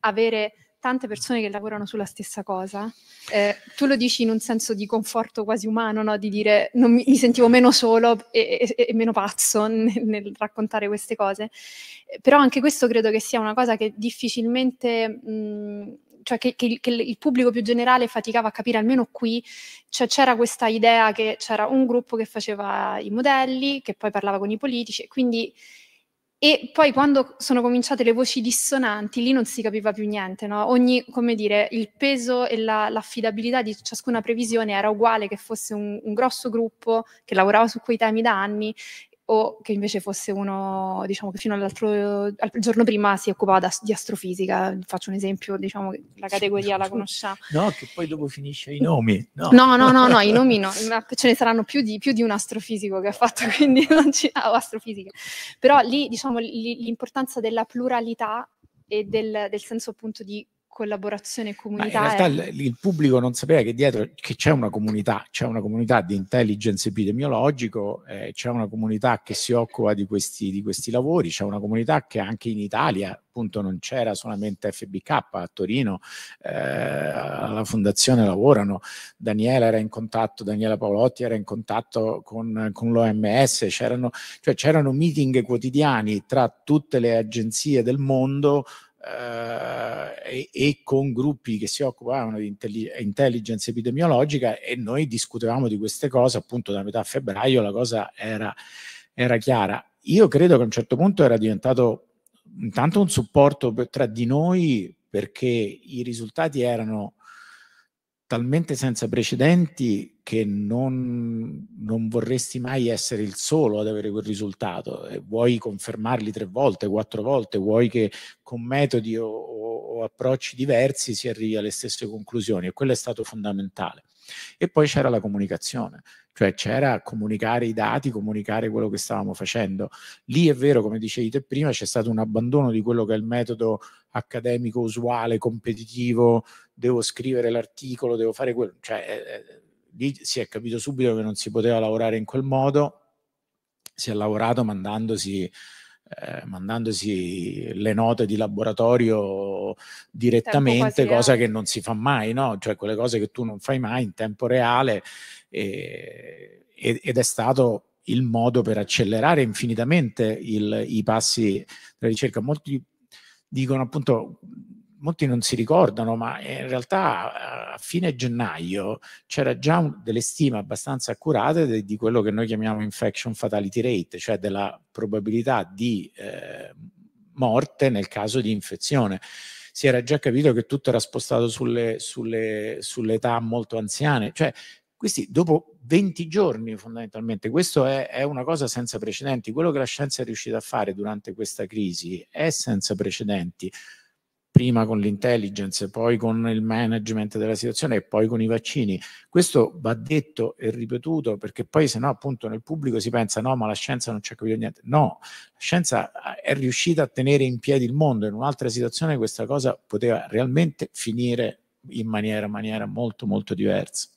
avere tante persone che lavorano sulla stessa cosa. Eh, tu lo dici in un senso di conforto quasi umano, no? di dire non mi, mi sentivo meno solo e, e, e meno pazzo [laughs] nel, nel, raccontare queste cose, eh, però anche questo credo che sia una cosa che difficilmente... Mh, cioè che, che, che il pubblico più generale faticava a capire, almeno qui, cioè c'era questa idea che c'era un gruppo che faceva i modelli, che poi parlava con i politici, quindi... E poi quando sono cominciate le voci dissonanti, lì non si capiva più niente, no? Ogni, come dire, il peso e la, l'affidabilità di ciascuna previsione era uguale che fosse un, un grosso gruppo che lavorava su quei temi da anni o che invece fosse uno diciamo, che fino all'altro al giorno prima si occupava da, di astrofisica. Faccio un esempio, diciamo, la categoria la conosciamo. No, che poi dopo finisce i nomi. No, no, no, no, no i nomi no, ce ne saranno più di, più di, un astrofisico che ha fatto, [laughs] quindi non ci ah, astrofisica. Però lì diciamo l'importanza della pluralità e del, del senso appunto di collaborazione e comunità. Ma in realtà è... il pubblico non sapeva che dietro che c'è una comunità, c'è una comunità di intelligence epidemiologico, eh, c'è una comunità che si occupa di questi, di questi lavori, c'è una comunità che anche in Italia appunto non c'era solamente FBK a Torino, eh, alla fondazione lavorano, Daniela era in contatto, Daniela Paolotti era in contatto con, con l'OMS, c'erano, cioè, c'erano meeting quotidiani tra tutte le agenzie del mondo eh, e, e, con gruppi che si occupavano di intelli- intelligence epidemiologica e noi discutevamo di queste cose appunto da metà febbraio, la cosa era, era chiara. Io credo che a un certo punto era diventato intanto un supporto per, tra di noi perché i risultati erano talmente senza precedenti che non, non, vorresti mai essere il solo ad avere quel risultato. E vuoi confermarli tre volte, quattro volte, vuoi che con metodi o, o, approcci diversi si arrivi alle stesse conclusioni e quello è stato fondamentale. E poi c'era la comunicazione, cioè c'era comunicare i dati, comunicare quello che stavamo facendo. Lì è vero, come dicevi te prima, c'è stato un abbandono di quello che è il metodo accademico usuale, competitivo, devo scrivere l'articolo, devo fare quello, cioè eh, eh lì si è capito subito che non si poteva lavorare in quel modo, si è lavorato mandandosi eh, mandandosi le note di laboratorio direttamente, cosa che non si fa mai, no? cioè quelle cose che tu non fai mai in tempo reale eh, ed è stato il modo per accelerare infinitamente il, i passi della ricerca. Molti dicono appunto molti non si ricordano, ma in realtà a fine gennaio c'era già un, delle stime abbastanza accurate di, di, quello che noi chiamiamo infection fatality rate, cioè della probabilità di eh, morte nel caso di infezione. Si era già capito che tutto era spostato sulle, sulle, sulle età molto anziane, cioè questi dopo 20 giorni fondamentalmente, questo è, è, una cosa senza precedenti, quello che la scienza è riuscita a fare durante questa crisi è senza precedenti, prima con l'intelligence, poi con il management della situazione e poi con i vaccini. Questo va detto e ripetuto perché poi se no appunto nel pubblico si pensa no ma la scienza non c'è capito niente. No, la scienza ah, è riuscita a tenere in piedi il mondo, in un'altra situazione questa cosa poteva realmente finire in maniera, maniera molto molto diversa.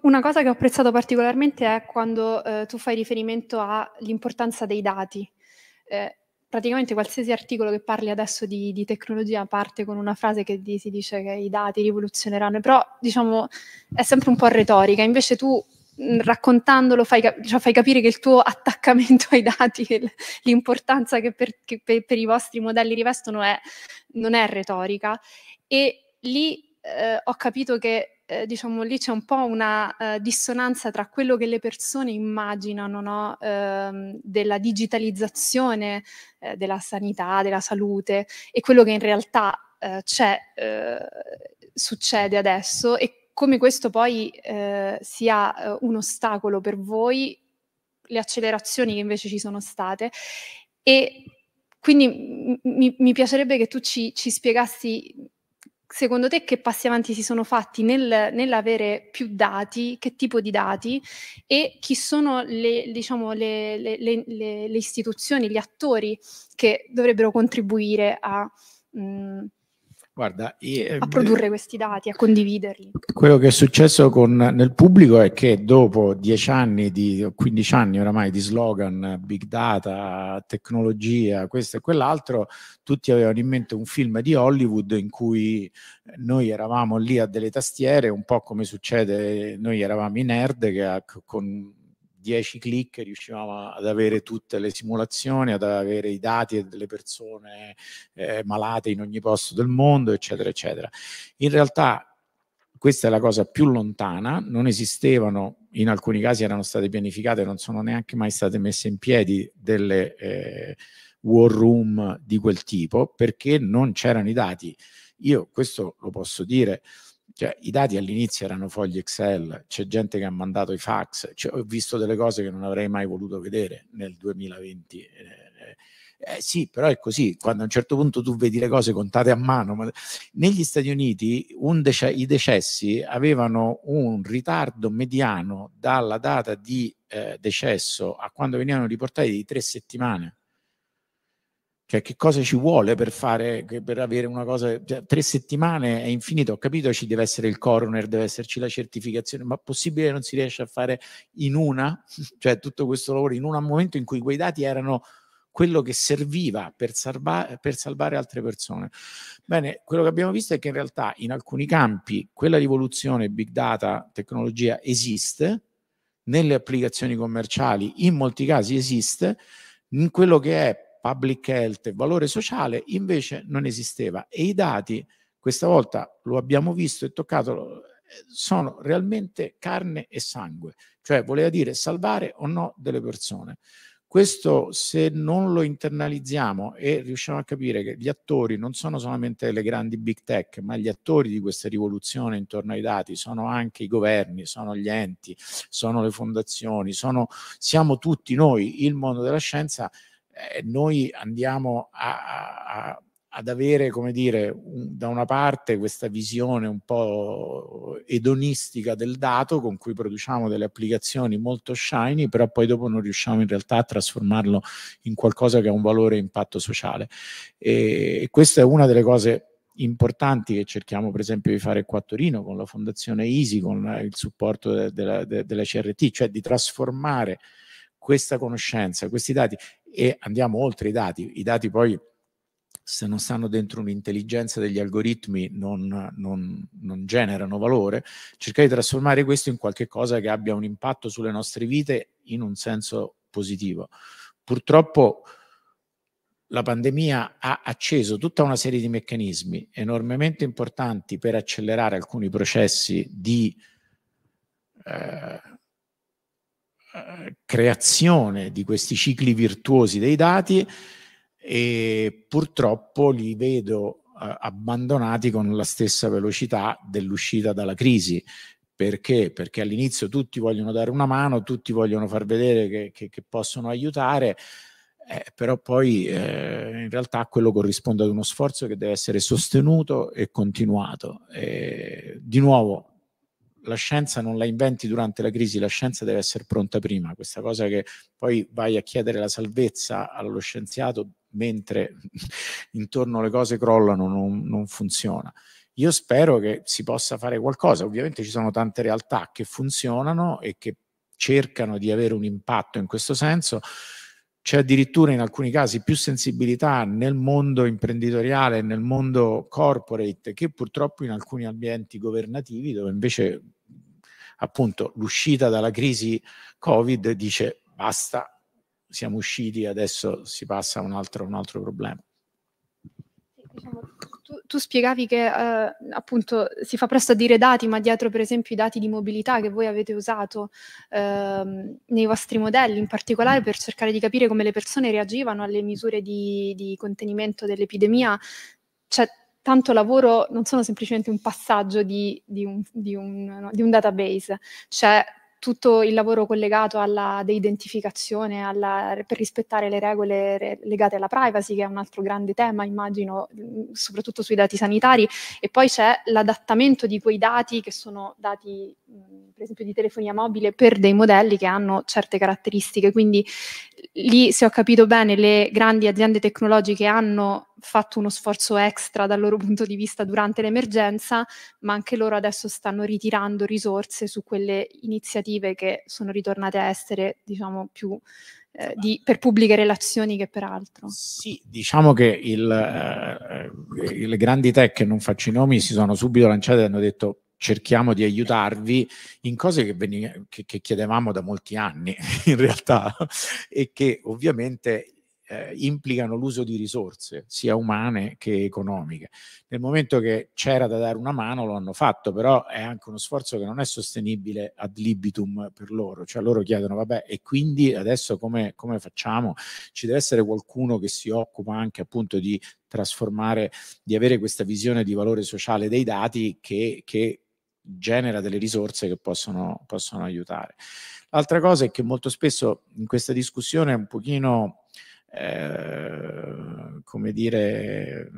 Una cosa che ho apprezzato particolarmente è quando eh, tu fai riferimento all'importanza dei dati. Eh, praticamente qualsiasi articolo che parli adesso di, di tecnologia parte con una frase che di, si dice che i dati rivoluzioneranno, però diciamo è sempre un po' retorica, invece tu raccontandolo fai, cioè, fai, capire che il tuo attaccamento ai dati, l'importanza che, per, che per, per, i vostri modelli rivestono è, non è retorica e lì eh, ho capito che eh, diciamo lì c'è un po' una eh, dissonanza tra quello che le persone immaginano no? eh, della digitalizzazione eh, della sanità, della salute e quello che in realtà eh, eh, succede adesso e come questo poi sia un ostacolo per voi, le accelerazioni che invece ci sono state e quindi mi, mi piacerebbe che tu ci, ci spiegassi secondo te che passi avanti si sono fatti nel, nell'avere più dati, che tipo di dati e chi sono le, diciamo, le, le, le istituzioni, gli attori che dovrebbero contribuire a... Mh, mm, Guarda, io, a ehm, produrre questi dati, a condividerli. Quello che è successo con, nel pubblico è che dopo 10 anni, di, 15 anni oramai di slogan, big data, tecnologia, questo e quell'altro, tutti avevano in mente un film di Hollywood in cui noi eravamo lì a delle tastiere, un po' come succede, noi eravamo i nerd che con 10 click riuscivamo ad avere tutte le simulazioni, ad avere i dati delle persone eh, malate in ogni posto del mondo, eccetera, eccetera. In realtà questa è la cosa più lontana, non esistevano, in alcuni casi erano state pianificate, non sono neanche mai state messe in piedi delle eh, war room di quel tipo perché non c'erano i dati. Io questo lo posso dire cioè, I dati all'inizio erano fogli Excel, c'è gente che ha mandato i fax, cioè, ho visto delle cose che non avrei mai voluto vedere nel 2020. Eh, eh, eh, sì, però è così, quando a un certo punto tu vedi le cose contate a mano. Ma... Negli Stati Uniti dece- i decessi avevano un ritardo mediano dalla data di eh, decesso a quando venivano riportati di tre settimane. Cioè, che cosa ci vuole per fare, per avere una cosa? Cioè, tre settimane è infinito, ho capito, ci deve essere il coroner, deve esserci la certificazione, ma possibile che non si riesce a fare in una? [laughs] Cioè, tutto questo lavoro in un momento in cui quei dati erano quello che serviva per, salva- per salvare altre persone. Bene, quello che abbiamo visto è che in realtà in alcuni campi quella rivoluzione big data, tecnologia esiste, nelle applicazioni commerciali in molti casi esiste, in quello che è public health, valore sociale, invece non esisteva. E i dati, questa volta lo abbiamo visto e toccato, sono realmente carne e sangue, cioè voleva dire salvare o no delle persone. Questo se non lo internalizziamo e riusciamo a capire che gli attori non sono solamente le grandi big tech, ma gli attori di questa rivoluzione intorno ai dati sono anche i governi, sono gli enti, sono le fondazioni, sono, siamo tutti noi, il mondo della scienza eh, noi andiamo a, a, ad avere, come dire, un, da una parte questa visione un po' edonistica del dato con cui produciamo delle applicazioni molto shiny, però poi dopo non riusciamo in realtà a trasformarlo in qualcosa che ha un valore e impatto sociale. E, e questa è una delle cose importanti che cerchiamo per esempio di fare qua a Torino con la fondazione Easy, con il supporto della de, de, de CRT, cioè di trasformare questa conoscenza, questi dati, e andiamo oltre i dati, i dati poi se non stanno dentro un'intelligenza degli algoritmi non, non, non, generano valore, cercare di trasformare questo in qualcosa che abbia un impatto sulle nostre vite in un senso positivo. Purtroppo la pandemia ha acceso tutta una serie di meccanismi enormemente importanti per accelerare alcuni processi di eh, creazione di questi cicli virtuosi dei dati e purtroppo li vedo eh, abbandonati con la stessa velocità dell'uscita dalla crisi. Perché? Perché all'inizio tutti vogliono dare una mano, tutti vogliono far vedere che, che, che possono aiutare, eh, però poi eh, in realtà quello corrisponde ad uno sforzo che deve essere sostenuto e continuato. Eh, di nuovo, la scienza non la inventi durante la crisi, la scienza deve essere pronta prima. Questa cosa che poi vai a chiedere la salvezza allo scienziato mentre [laughs] intorno le cose crollano non, non funziona. Io spero che si possa fare qualcosa. Ovviamente ci sono tante realtà che funzionano e che cercano di avere un impatto in questo senso. C'è addirittura in alcuni casi più sensibilità nel mondo imprenditoriale, nel mondo corporate, che purtroppo in alcuni ambienti governativi dove invece appunto l'uscita dalla crisi Covid dice basta, siamo usciti, adesso si passa a un altro, un altro problema. Diciamo, tu, tu, spiegavi che eh, appunto si fa presto a dire dati, ma dietro per esempio i dati di mobilità che voi avete usato eh, nei vostri modelli, in particolare per cercare di capire come le persone reagivano alle misure di, di contenimento dell'epidemia, c'è tanto lavoro non sono semplicemente un passaggio di, di, un, di, un, di un, database, c'è tutto il lavoro collegato alla deidentificazione, alla, per rispettare le regole re, legate alla privacy, che è un altro grande tema, immagino, soprattutto sui dati sanitari, e poi c'è l'adattamento di quei dati che sono dati, per esempio, di telefonia mobile per dei modelli che hanno certe caratteristiche. Quindi lì, se ho capito bene, le grandi aziende tecnologiche hanno fatto uno sforzo extra dal loro punto di vista durante l'emergenza, ma anche loro adesso stanno ritirando risorse su quelle iniziative che sono ritornate a essere, diciamo, più eh, di, per pubbliche relazioni che per altro. Sì, diciamo che il, eh, le grandi tech, non faccio i nomi, si sono subito lanciate e hanno detto cerchiamo di aiutarvi in cose che, veniv- che, che chiedevamo da molti anni [laughs] in realtà e che ovviamente eh, implicano l'uso di risorse, sia umane che economiche. Nel momento che c'era da dare una mano lo hanno fatto, però è anche uno sforzo che non è sostenibile ad libitum per loro, cioè loro chiedono vabbè e quindi adesso come, come facciamo? Ci deve essere qualcuno che si occupa anche appunto di trasformare, di avere questa visione di valore sociale dei dati che, che genera delle risorse che possono, possono aiutare. L'altra cosa è che molto spesso in questa discussione un pochino eh, come dire,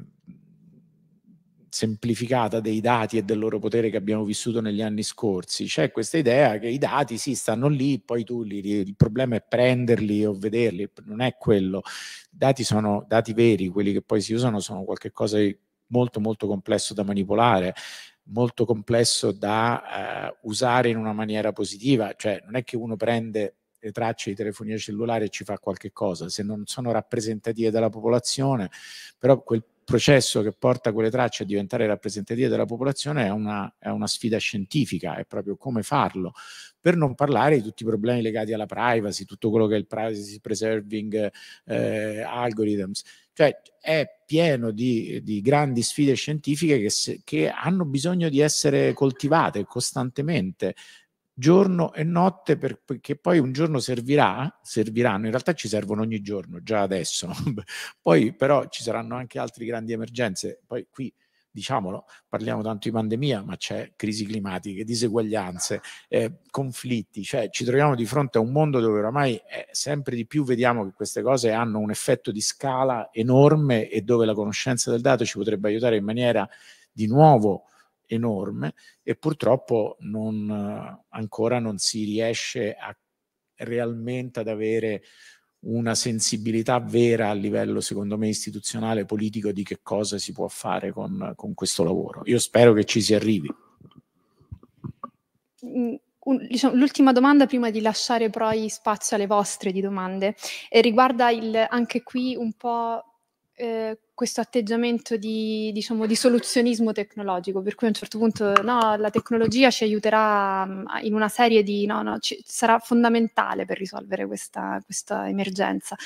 semplificata dei dati e del loro potere che abbiamo vissuto negli anni scorsi. C'è questa idea che i dati sì stanno lì, poi tu li, il problema è prenderli o vederli, non è quello. I dati sono dati veri, quelli che poi si usano sono qualcosa di molto molto complesso da manipolare, molto complesso da eh, usare in una maniera positiva, cioè non è che uno prende le tracce di telefonia cellulare ci fa qualche cosa, se non sono rappresentative della popolazione, però quel processo che porta quelle tracce a diventare rappresentative della popolazione è una, è una, sfida scientifica, è proprio come farlo, per non parlare di tutti i problemi legati alla privacy, tutto quello che è il privacy preserving eh, algorithms, cioè è pieno di, di grandi sfide scientifiche che, se, che, hanno bisogno di essere coltivate costantemente giorno e notte perché poi un giorno servirà, serviranno, in realtà ci servono ogni giorno, già adesso, [laughs] poi però ci saranno anche altre grandi emergenze, poi qui diciamolo, parliamo tanto di pandemia, ma c'è crisi climatiche, diseguaglianze, eh, conflitti, cioè ci troviamo di fronte a un mondo dove oramai eh, sempre di più vediamo che queste cose hanno un effetto di scala enorme e dove la conoscenza del dato ci potrebbe aiutare in maniera di nuovo enorme e purtroppo non, ancora non si riesce a, realmente ad avere una sensibilità vera a livello, secondo me, istituzionale, politico di che cosa si può fare con, con questo lavoro. Io spero che ci si arrivi. Mm, un, diciamo, l'ultima domanda prima di lasciare poi spazio alle vostre di domande eh, riguarda il, anche qui un po' eh, questo atteggiamento di, diciamo, di, soluzionismo tecnologico, per cui a un certo punto no, la tecnologia ci aiuterà mm, in una serie di... No, no, ci, sarà fondamentale per risolvere questa, questa emergenza.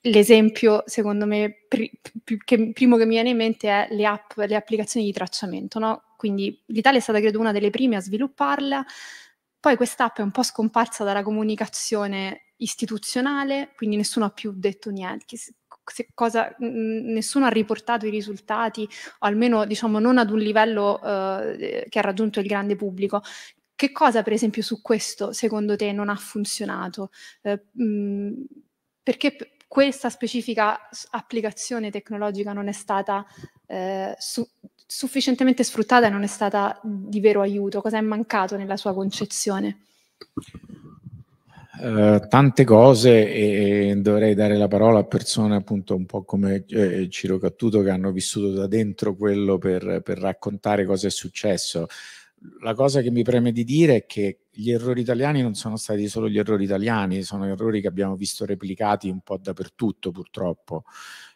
L'esempio, secondo me, pri, che, primo che mi viene in mente è le app, le applicazioni di tracciamento. No? Quindi l'Italia è stata, credo, una delle prime a svilupparla. Poi quest'app è un po' scomparsa dalla comunicazione istituzionale, quindi nessuno ha più detto niente cosa, nessuno ha riportato i risultati, o almeno diciamo non ad un livello eh, che ha raggiunto il grande pubblico. Che cosa, per esempio, su questo secondo te non ha funzionato? Eh, mh, perché p- questa specifica applicazione tecnologica non è stata eh, su- sufficientemente sfruttata e non è stata di vero aiuto? Cosa è mancato nella sua concezione? Eh, tante cose e dovrei dare la parola a persone appunto un po' come eh, Ciro Cattuto che hanno vissuto da dentro quello per, per, raccontare cosa è successo. La cosa che mi preme di dire è che gli errori italiani non sono stati solo gli errori italiani, sono errori che abbiamo visto replicati un po' dappertutto purtroppo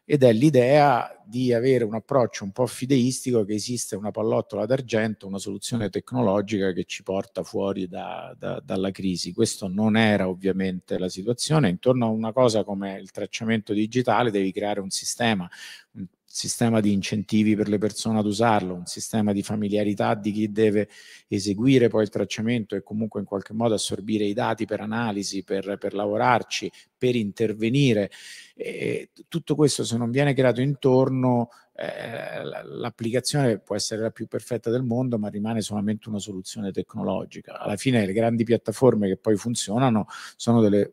ed è l'idea di avere un approccio un po' fideistico che esiste una pallottola d'argento, una soluzione tecnologica che ci porta fuori da, da, dalla crisi. Questo non era ovviamente la situazione. Intorno a una cosa come il tracciamento digitale devi creare un sistema, un sistema di incentivi per le persone ad usarlo, un sistema di familiarità di chi deve eseguire poi il tracciamento e comunque in qualche modo assorbire i dati per analisi, per, per lavorarci, per intervenire. E tutto questo se non viene creato intorno eh, l'applicazione può essere la più perfetta del mondo ma rimane solamente una soluzione tecnologica. Alla fine le grandi piattaforme che poi funzionano sono delle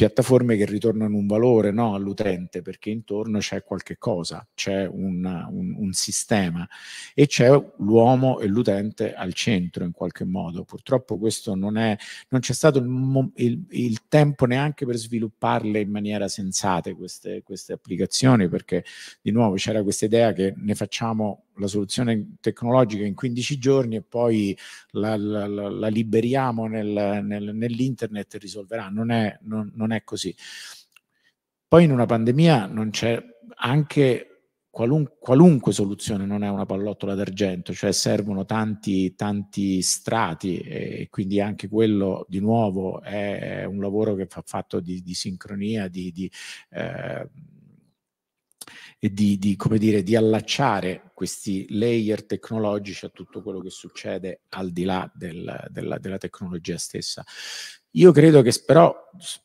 piattaforme che ritornano un valore no, all'utente perché intorno c'è qualche cosa, c'è un, un, un, sistema e c'è l'uomo e l'utente al centro in qualche modo. Purtroppo questo non, è, non c'è stato il, il, il, tempo neanche per svilupparle in maniera sensata queste, queste applicazioni perché di nuovo c'era questa idea che ne facciamo la soluzione tecnologica in 15 giorni e poi la, la, la liberiamo nel, nel, nell'internet e risolverà. Non è, non, non è così. Poi in una pandemia non c'è anche Qualunque, qualunque soluzione non è una pallottola d'argento, cioè servono tanti, tanti strati e quindi anche quello di nuovo è un lavoro che fa fatto di, di sincronia, di, di, eh, e di, di, come dire, di allacciare questi layer tecnologici a tutto quello che succede al di là del, della, della tecnologia stessa. Io credo che però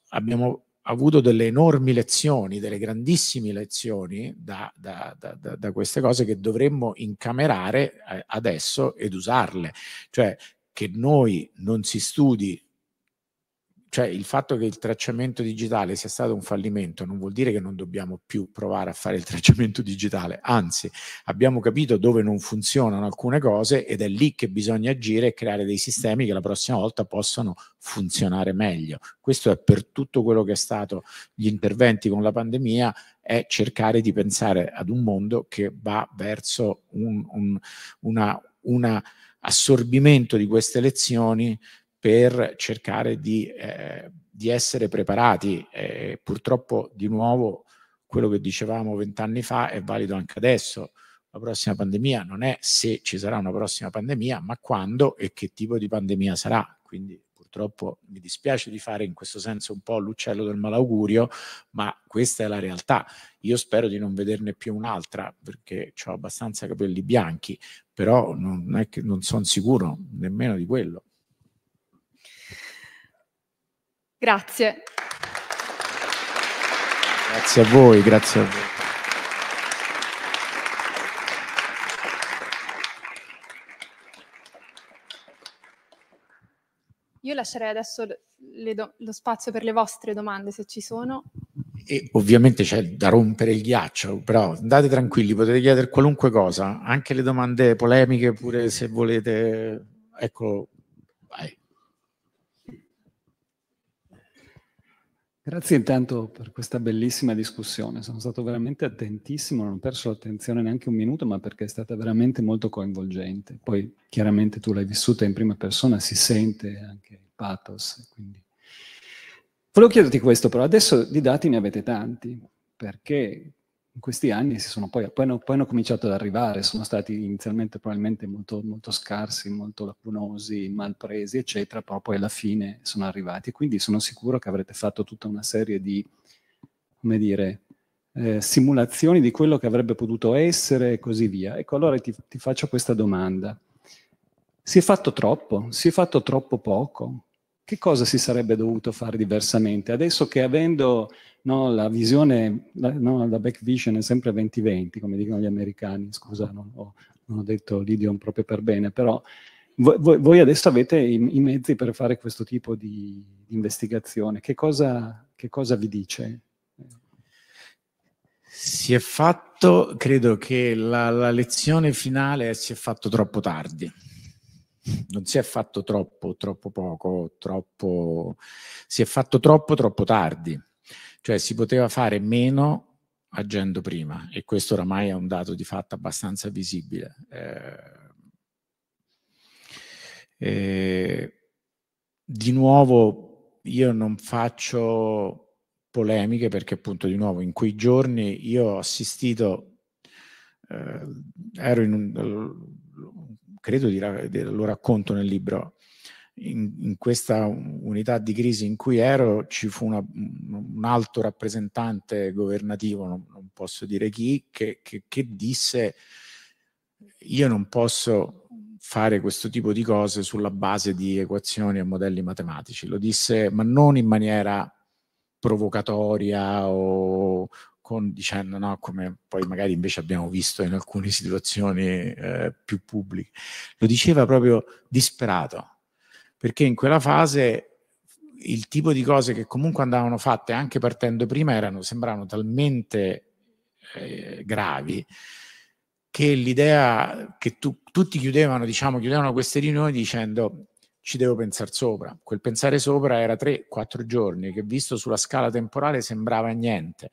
abbiamo avuto delle enormi lezioni, delle grandissime lezioni da, da, da, da, queste cose che dovremmo incamerare eh, adesso ed usarle. Cioè che noi non si studi cioè il fatto che il tracciamento digitale sia stato un fallimento non vuol dire che non dobbiamo più provare a fare il [laughs] tracciamento digitale, anzi abbiamo capito dove non funzionano alcune cose ed è lì che bisogna agire e creare dei sistemi che la prossima volta possano funzionare meglio. Questo è per tutto quello che è stato gli interventi con la pandemia, è cercare di pensare ad un mondo che va verso un, un una, una assorbimento di queste lezioni per cercare di, eh, di essere preparati. Eh, purtroppo, di nuovo, quello che dicevamo vent'anni fa è valido anche adesso. La prossima pandemia non è se ci sarà una prossima pandemia, ma quando e che tipo di pandemia sarà. Quindi purtroppo mi dispiace di fare in questo senso un po' l'uccello del malaugurio, ma questa è la realtà. Io spero di non vederne più un'altra perché ho abbastanza capelli bianchi, però non, non sono sicuro nemmeno di quello. Grazie. Grazie a voi, grazie a voi. Io lascerei adesso do, lo spazio per le vostre domande se ci sono. E ovviamente c'è da rompere il ghiaccio, però andate tranquilli, potete chiedere qualunque cosa, anche le domande polemiche, pure se volete. Ecco, vai. Grazie intanto per questa bellissima discussione, sono stato veramente attentissimo, non ho perso l'attenzione neanche un minuto, ma perché è stata veramente molto coinvolgente. Poi chiaramente tu l'hai vissuta in prima persona, si sente anche il pathos. Quindi. Volevo chiederti questo però, adesso di dati ne avete tanti, perché in questi anni si sono poi, poi hanno, poi, hanno, cominciato ad arrivare, sono stati inizialmente probabilmente molto, molto scarsi, molto lacunosi, malpresi, eccetera, però poi alla fine sono arrivati. Quindi sono sicuro che avrete fatto tutta una serie di, come dire, eh, simulazioni di quello che avrebbe potuto essere e così via. Ecco, allora ti, ti faccio questa domanda. Si è fatto troppo? Si è fatto troppo poco? che cosa si sarebbe dovuto fare diversamente? Adesso che avendo no, la visione, la, no, la back vision è sempre 2020, come dicono gli americani, scusa, non ho, non ho detto l'idiom proprio per bene, però voi, voi adesso avete i, i, mezzi per fare questo tipo di, investigazione. Che cosa, che cosa vi dice? Si è fatto, credo che la, la lezione finale è si è fatto troppo tardi non si è fatto troppo, troppo poco, troppo, si è fatto troppo, troppo tardi. Cioè si poteva fare meno agendo prima e questo oramai è un dato di fatto abbastanza visibile. Eh, eh, di nuovo io non faccio polemiche perché appunto di nuovo in quei giorni io ho assistito, eh, ero in un, credo di, lo racconto nel libro, in, in, questa unità di crisi in cui ero ci fu una, un alto rappresentante governativo, non, non posso dire chi, che, che, che disse io non posso fare questo tipo di cose sulla base di equazioni e modelli matematici. Lo disse, ma non in maniera provocatoria o, con, dicendo no, come poi magari invece abbiamo visto in alcune situazioni eh, più pubbliche. Lo diceva proprio disperato, perché in quella fase il tipo di cose che comunque andavano fatte anche partendo prima erano, sembravano talmente eh, gravi che l'idea che tu, tutti chiudevano, diciamo, chiudevano queste riunioni dicendo ci devo pensare sopra. Quel pensare sopra era 3-4 giorni, che visto sulla scala temporale sembrava niente.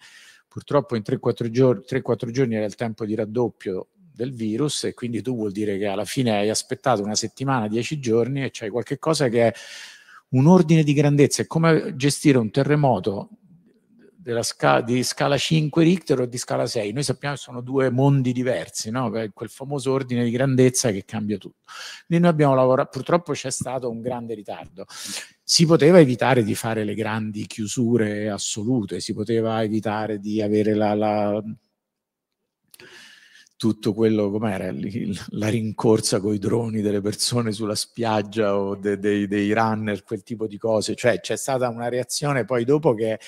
Purtroppo in 3-4 giorni, 3-4 giorni era il tempo di raddoppio del virus e quindi tu vuol dire che alla fine hai aspettato una settimana, 10 giorni e c'hai qualche cosa che è un ordine di grandezza, è come gestire un terremoto Sca- di scala 5 Richter o di scala 6. Noi sappiamo che sono due mondi diversi, no? quel famoso ordine di grandezza che cambia tutto. Quindi noi abbiamo lavorato, purtroppo c'è stato un grande ritardo si poteva evitare di fare le grandi chiusure assolute, si poteva evitare di avere la, la tutto quello com'era la rincorsa con i droni delle persone sulla spiaggia o de, de, dei runner, quel tipo di cose, cioè c'è stata una reazione poi dopo che è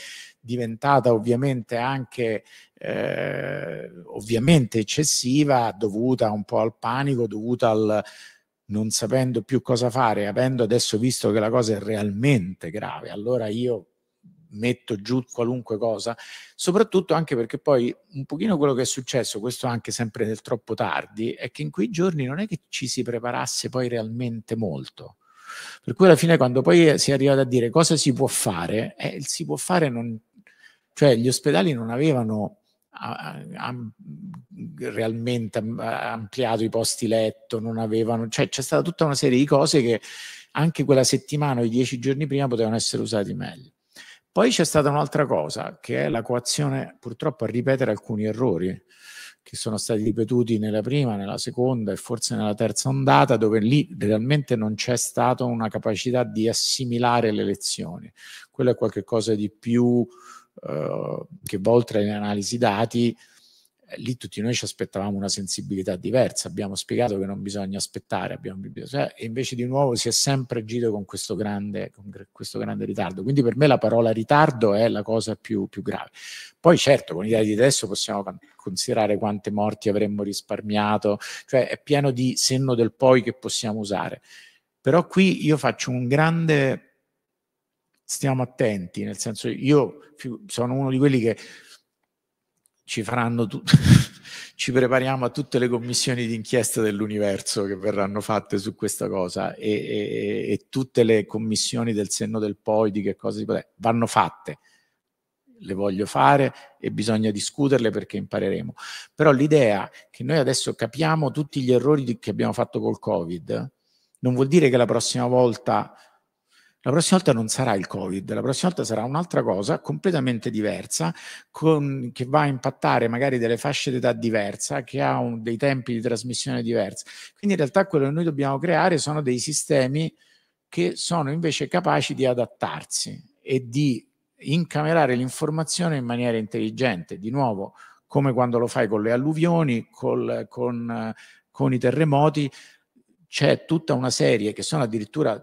diventata ovviamente anche eh, ovviamente eccessiva, dovuta un po' al panico, dovuta al non sapendo più cosa fare, avendo adesso visto che la cosa è realmente grave, allora io metto giù qualunque cosa, soprattutto anche perché poi un pochino quello che è successo, questo anche sempre nel troppo tardi, è che in quei giorni non è che ci si preparasse poi realmente molto. Per cui alla fine quando poi si è arrivato a dire cosa si può fare, eh, si può fare non... cioè gli ospedali non avevano realmente ampliato i posti letto, non avevano, cioè c'è stata tutta una serie di cose che anche quella settimana o i dieci giorni prima potevano essere usati meglio. Poi c'è stata un'altra cosa, che è la coazione purtroppo a ripetere alcuni errori che sono stati ripetuti nella prima, nella seconda e forse nella terza ondata, dove lì realmente non c'è stata una capacità di assimilare le lezioni. Quello è qualcosa di più eh, che va oltre le analisi dati, eh, lì tutti noi ci aspettavamo una sensibilità diversa, abbiamo spiegato che non bisogna aspettare, abbiamo, cioè, e invece di nuovo si è sempre agito con questo, grande, con questo grande ritardo. Quindi per me la parola ritardo è la cosa più, più grave. Poi certo, con i dati di adesso possiamo considerare quante morti avremmo risparmiato, cioè è pieno di senno del poi che possiamo usare. Però qui io faccio un grande stiamo attenti, nel senso io sono uno di quelli che ci faranno tutto. [laughs] ci prepariamo a tutte le commissioni d'inchiesta dell'universo che verranno fatte su questa cosa e, e, e tutte le commissioni del senno del poi di che cosa si può vanno fatte le voglio fare e bisogna discuterle perché impareremo però l'idea che noi adesso capiamo tutti gli errori che abbiamo fatto col covid non vuol dire che la prossima volta la prossima volta non sarà il Covid, la prossima volta sarà un'altra cosa completamente diversa, con, che va a impattare magari delle fasce d'età diverse, che ha un, dei tempi di trasmissione diversi. Quindi in realtà quello che noi dobbiamo creare sono dei sistemi che sono invece capaci di adattarsi e di incamerare l'informazione in maniera intelligente. Di nuovo, come quando lo fai con le alluvioni, col, con, con i terremoti, c'è tutta una serie che sono addirittura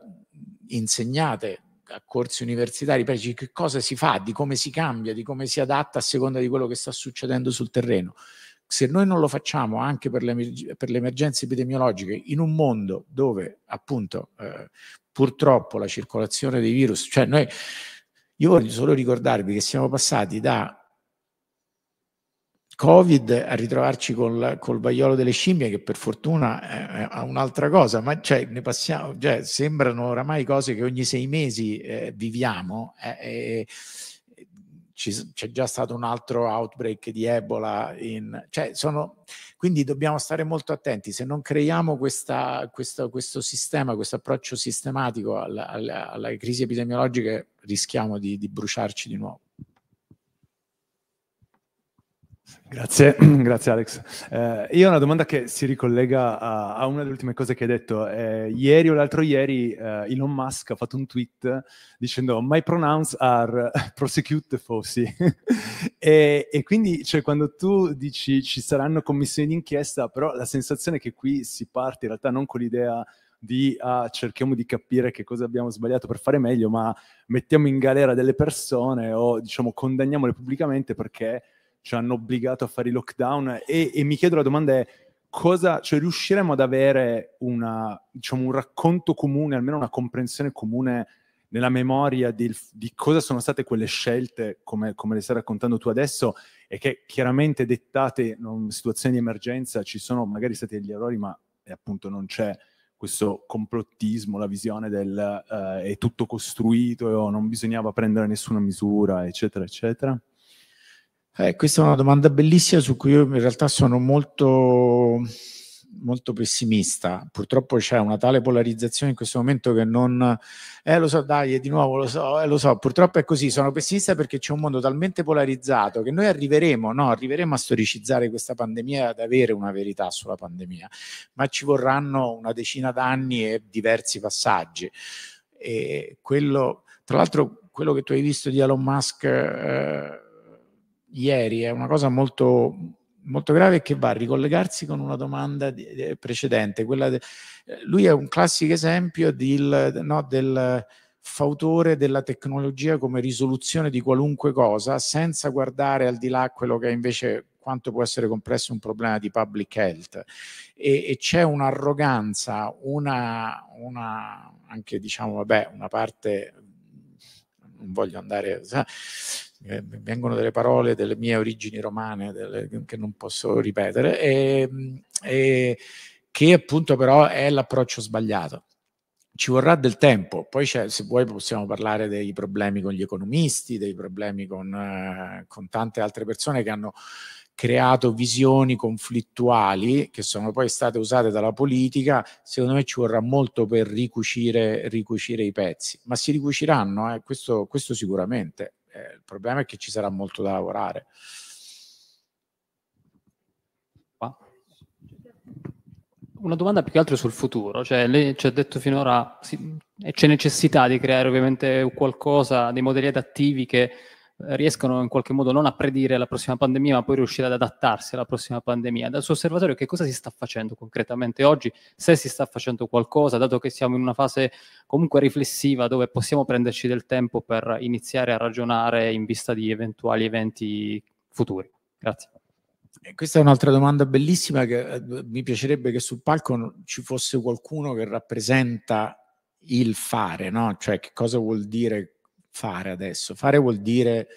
insegnate a corsi universitari pregi che cosa si fa, di come si cambia, di come si adatta a seconda di quello che sta succedendo sul terreno. Se noi non lo facciamo anche per le, per le emergenze epidemiologiche in un mondo dove appunto eh, purtroppo la circolazione dei virus, cioè noi, io voglio solo ricordarvi che siamo passati da Covid a ritrovarci col, col vaiolo delle scimmie, che per fortuna è, eh, è eh, un'altra cosa, ma cioè, ne passiamo, cioè, sembrano oramai cose che ogni sei mesi eh, viviamo. Eh, eh, ci, c'è già stato un altro outbreak di Ebola, in, cioè, sono, quindi dobbiamo stare molto attenti. Se non creiamo questa, questo, questo, sistema, questo approccio sistematico alla, crisi epidemiologica, rischiamo di, di bruciarci di nuovo. Grazie, [clears throat] grazie Alex. Eh, io ho una domanda che si ricollega a, a, una delle ultime cose che hai detto. Eh, ieri o l'altro ieri eh, Elon Musk ha fatto un tweet dicendo My pronouns are [laughs] prosecute fossi. [laughs] e, e, quindi cioè, quando tu dici ci saranno commissioni d'inchiesta, però la sensazione è che qui si parte in realtà non con l'idea di ah, cerchiamo di capire che cosa abbiamo sbagliato per fare meglio, ma mettiamo in galera delle persone o diciamo condanniamole pubblicamente perché ci hanno obbligato a fare i lockdown e, e mi chiedo la domanda è cosa, cioè riusciremo ad avere una, diciamo, un racconto comune, almeno una comprensione comune nella memoria di, di cosa sono state quelle scelte, come, come, le stai raccontando tu adesso, e che chiaramente dettate in situazioni di emergenza ci sono magari stati degli errori, ma eh, appunto non c'è questo complottismo, la visione del eh, è tutto costruito, non bisognava prendere nessuna misura, eccetera, eccetera. Eh, questa è una domanda bellissima su cui io in realtà sono molto, molto pessimista. Purtroppo c'è una tale polarizzazione in questo momento che non... Eh lo so, dai, di nuovo lo so, eh, lo so. Purtroppo è così, sono pessimista perché c'è un mondo talmente polarizzato che noi arriveremo, no, arriveremo a storicizzare questa pandemia e ad avere una verità sulla pandemia, ma ci vorranno una decina d'anni e diversi passaggi. E quello, tra l'altro, quello che tu hai visto di Elon Musk... Eh, ieri è una cosa molto, molto grave e che va a ricollegarsi con una domanda di, di, eh, precedente. De, eh, lui è un classico esempio di, no, del fautore della tecnologia come risoluzione di qualunque cosa senza guardare al di là quello che è invece quanto può essere complesso un problema di public health e, e c'è un'arroganza, una, una, anche diciamo vabbè una parte non voglio andare eh, vengono delle parole delle mie origini romane delle, che non posso ripetere, e, ehm, e, che appunto però è l'approccio sbagliato. Ci vorrà del tempo, poi se vuoi possiamo parlare dei problemi con gli economisti, dei problemi con, eh, con tante altre persone che hanno creato visioni conflittuali che sono poi state usate dalla politica, secondo me ci vorrà molto per ricucire, ricucire i pezzi, ma si ricuciranno, eh? questo, questo sicuramente. Eh, il problema è che ci sarà molto da lavorare. Una domanda più che altro sul futuro, cioè lei ci ha detto finora sì, c'è necessità di creare ovviamente qualcosa, dei modelli adattivi che riescono in qualche modo non a predire la prossima pandemia, ma poi riuscire ad adattarsi alla prossima pandemia. Dal suo osservatorio che cosa si sta facendo concretamente oggi, se si sta facendo qualcosa, dato che siamo in una fase comunque riflessiva dove possiamo prenderci del tempo per iniziare a ragionare in vista di eventuali eventi futuri. Grazie. Questa è un'altra domanda bellissima che eh, mi piacerebbe che sul palco ci fosse qualcuno che rappresenta il fare, no? cioè che cosa vuol dire fare adesso. Fare vuol dire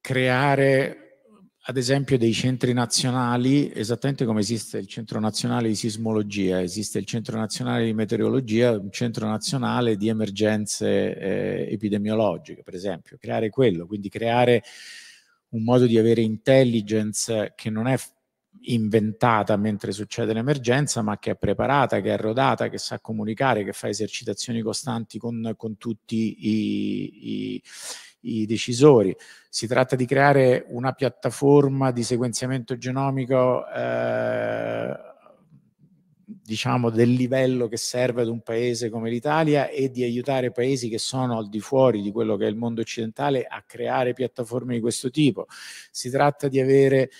creare, ad esempio, dei centri nazionali, esattamente come esiste il Centro Nazionale di Sismologia, esiste il Centro Nazionale di Meteorologia, un Centro Nazionale di Emergenze eh, Epidemiologiche, per esempio. Creare quello, quindi creare un modo di avere intelligence che non è inventata mentre succede l'emergenza, ma che è preparata, che è rodata, che sa comunicare, che fa esercitazioni costanti con, con tutti i, i, i, decisori. Si tratta di creare una piattaforma di sequenziamento genomico. Eh, diciamo del livello che serve ad un paese come l'Italia e di aiutare paesi che sono al di fuori di quello che è il mondo occidentale a creare piattaforme di questo tipo. Si tratta di avere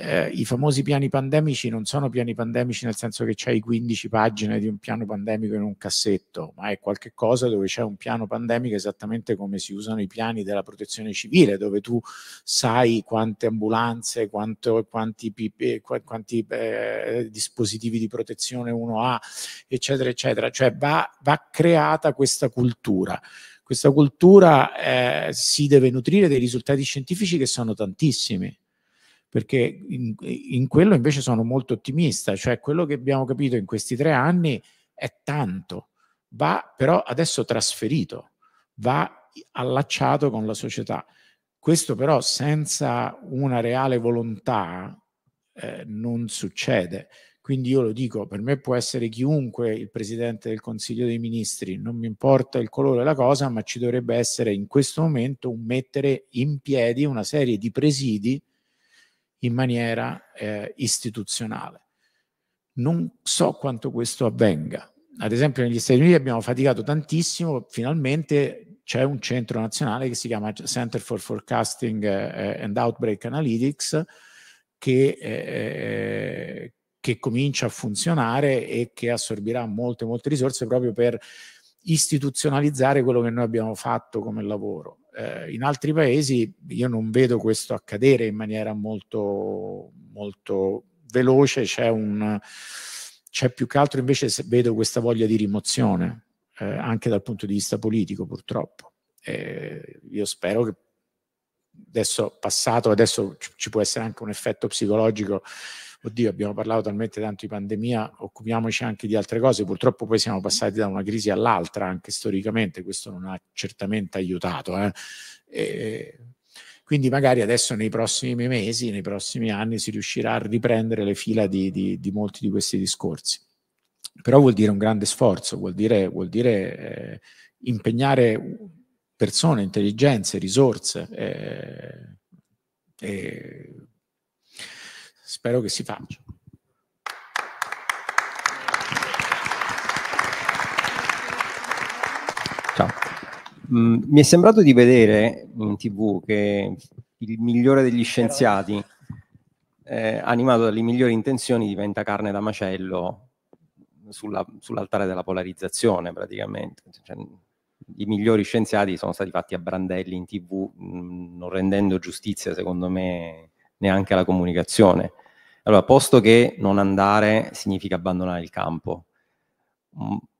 eh, i famosi piani pandemici non sono piani pandemici nel senso che c'hai 15 pagine di un piano pandemico in un cassetto, ma è qualcosa dove c'è un piano pandemico esattamente come si usano i piani della protezione civile, dove tu sai quante ambulanze, quanto, quanti, pipi, quanti eh, dispositivi di protezione uno ha, eccetera, eccetera. Cioè va, va creata questa cultura questa cultura eh, si deve nutrire dei risultati scientifici che sono tantissimi perché in, in, quello invece sono molto ottimista, cioè quello che abbiamo capito in questi tre anni è tanto, va però adesso trasferito, va allacciato con la società. Questo però senza una reale volontà eh, non succede. Quindi io lo dico, per me può essere chiunque il Presidente del Consiglio dei Ministri, non mi importa il colore della cosa, ma ci dovrebbe essere in questo momento un mettere in piedi una serie di presidi in maniera eh, istituzionale. Non so quanto questo avvenga. Ad esempio negli Stati Uniti abbiamo faticato tantissimo, finalmente c'è un centro nazionale che si chiama Center for Forecasting eh, and Outbreak Analytics che, eh, eh, che comincia a funzionare e che assorbirà molte, molte risorse proprio per istituzionalizzare quello che noi abbiamo fatto come lavoro. Eh, in altri paesi io non vedo questo accadere in maniera molto, molto veloce, c'è, un, c'è più che altro invece vedo questa voglia di rimozione, eh, anche dal punto di vista politico purtroppo. Eh, io spero che adesso passato, adesso ci può essere anche un effetto psicologico oddio abbiamo parlato talmente tanto di pandemia, occupiamoci anche di altre cose, purtroppo poi siamo passati da una crisi all'altra, anche storicamente questo non ha certamente aiutato. Eh. E, quindi magari adesso nei prossimi mesi, nei prossimi anni si riuscirà a riprendere le fila di, di, di molti di questi discorsi. Però vuol dire un grande sforzo, vuol dire, vuol dire eh, impegnare persone, intelligenze, risorse. Eh, eh, Spero che si faccia. Ciao. Mm, mi è sembrato di vedere in tv che il migliore degli scienziati, eh, animato dalle migliori intenzioni, diventa carne da macello sulla, sull'altare della polarizzazione praticamente. Cioè, i migliori scienziati sono stati fatti a brandelli in tv, mh, mm, non rendendo giustizia, secondo me, neanche alla comunicazione. Allora, posto che non andare significa abbandonare il campo,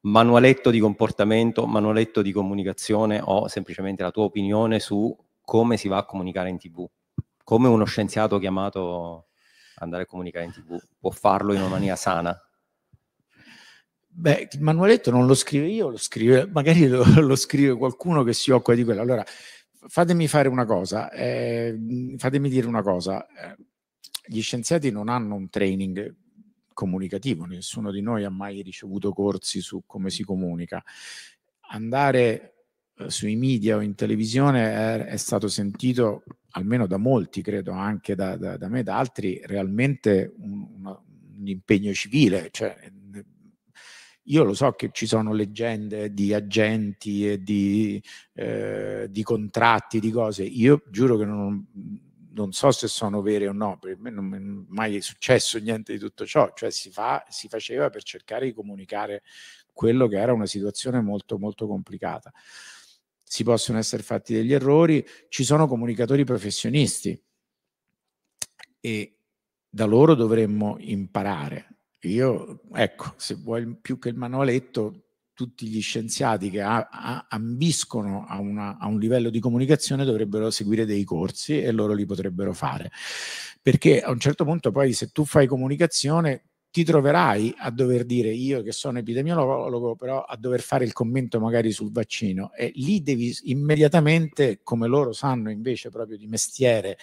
manualetto di comportamento, manualetto di comunicazione o semplicemente la tua opinione su come si va a comunicare in tv, come uno scienziato chiamato andare a comunicare in tv può farlo in una maniera sana. Beh, il manualetto non lo scrivo io, lo scrive, magari lo, lo scrive qualcuno che si occupa di quello. Allora, fatemi fare una cosa, eh, fatemi dire una cosa. Eh, gli scienziati non hanno un training comunicativo, nessuno di noi ha mai ricevuto corsi su come si comunica. Andare eh, sui media o in televisione è, è stato sentito, almeno da molti, credo anche da, da, da me e da altri, realmente un, un, un impegno civile, cioè io lo so che ci sono leggende di agenti e di, eh, di contratti, di cose. Io giuro che non, non so se sono vere o no, per me non è mai successo niente di tutto ciò, cioè si, fa, si, faceva per cercare di comunicare quello che era una situazione molto molto complicata. Si possono essere fatti degli errori, ci sono comunicatori professionisti e da loro dovremmo imparare. Io, ecco, se vuoi più che il manualetto, tutti gli scienziati che a, a, ambiscono a, una, a, un livello di comunicazione dovrebbero seguire dei corsi e loro li potrebbero fare. Perché a un certo punto poi se tu fai comunicazione ti troverai a dover dire io che sono epidemiologo, però a dover fare il commento magari sul vaccino e lì devi immediatamente, come loro sanno invece proprio di mestiere,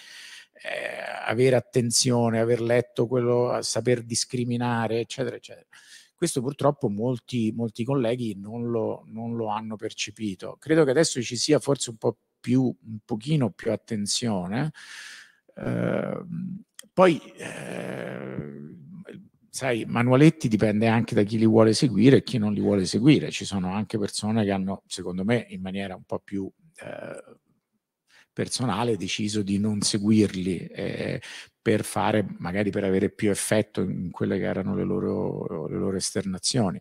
eh, avere attenzione, aver letto quello, saper discriminare, eccetera, eccetera. Questo purtroppo molti, molti colleghi non lo, non lo hanno percepito. Credo che adesso ci sia forse un po' più, un pochino più attenzione. Eh, poi, eh, sai, manualetti dipende anche da chi li vuole seguire e chi non li vuole seguire. Ci sono anche persone che hanno, secondo me, in maniera un po' più... Eh, personale deciso di non seguirli eh, per fare, magari per avere più effetto in quelle che erano le loro, le loro esternazioni.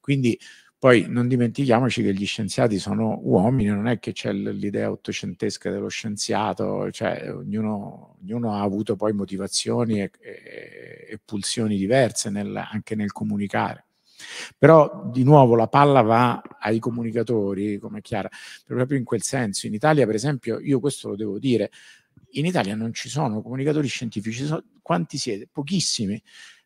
Quindi poi non dimentichiamoci che gli scienziati sono uomini, non è che c'è l'idea ottocentesca dello scienziato, cioè ognuno, ognuno ha avuto poi motivazioni e, e, e pulsioni diverse nel, anche nel comunicare. Però di nuovo la palla va ai comunicatori, come Chiara, proprio in quel senso. In Italia, per esempio, io questo lo devo dire, in Italia non ci sono comunicatori scientifici, sono, quanti siete? Pochissimi.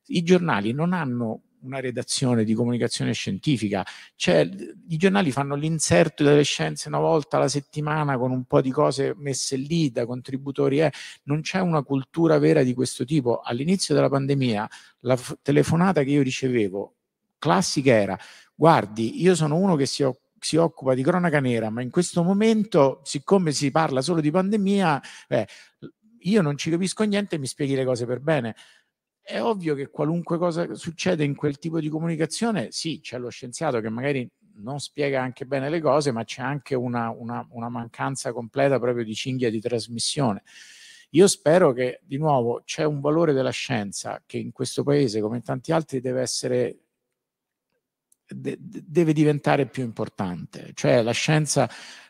I giornali non hanno una redazione di comunicazione scientifica, cioè, i giornali fanno l'inserto delle scienze una volta alla settimana con un po' di cose messe lì da contributori, eh. non c'è una cultura vera di questo tipo. All'inizio della pandemia la telefonata che io ricevevo classica era guardi, io sono uno che si, si occupa di cronaca nera, ma in questo momento, siccome si parla solo di pandemia, eh, io non ci capisco niente, e mi spieghi le cose per bene. È ovvio che qualunque cosa succede in quel tipo di comunicazione, sì, c'è lo scienziato che magari non spiega anche bene le cose, ma c'è anche una, una, una mancanza completa proprio di cinghia di trasmissione. Io spero che di nuovo c'è un valore della scienza che in questo paese, come in tanti altri, deve essere de- deve diventare più importante, cioè la scienza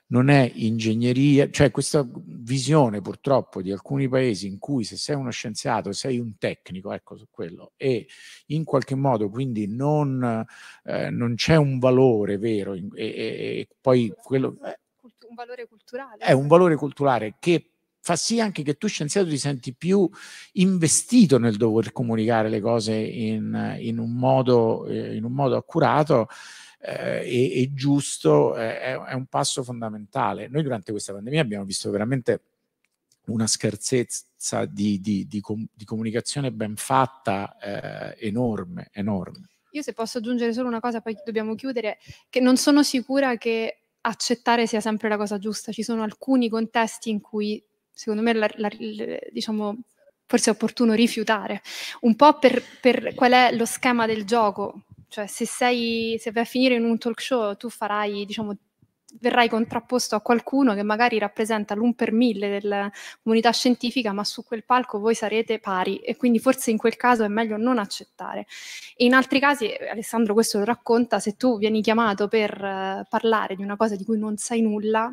non è ingegneria, cioè questa visione purtroppo di alcuni paesi in cui se sei uno scienziato, sei un tecnico, ecco su quello, e in qualche modo quindi non, eh, non c'è un valore vero in, e, e, e, poi quello... Eh, un valore culturale. È un valore culturale che fa sì anche che tu scienziato ti senti più investito nel dover comunicare le cose in, in, un, modo, eh, in un, modo, accurato eh, e, e, giusto, eh, è, è un passo fondamentale. Noi durante questa pandemia abbiamo visto veramente una scarsezza di, di, di, com- di, comunicazione ben fatta eh, enorme, enorme. Io se posso aggiungere solo una cosa, poi dobbiamo chiudere, che non sono sicura che accettare sia sempre la cosa giusta. Ci sono alcuni contesti in cui secondo me, la, la, diciamo, forse è opportuno rifiutare, un po' per, per, qual è lo schema del gioco, cioè se, sei, se vai a finire in un talk show tu farai, diciamo, verrai contrapposto a qualcuno che magari rappresenta l'un per mille della comunità scientifica, ma su quel palco voi sarete pari e quindi forse in quel caso è meglio non accettare. E in altri casi, Alessandro questo lo racconta, se tu vieni chiamato per uh, parlare di una cosa di cui non sai nulla,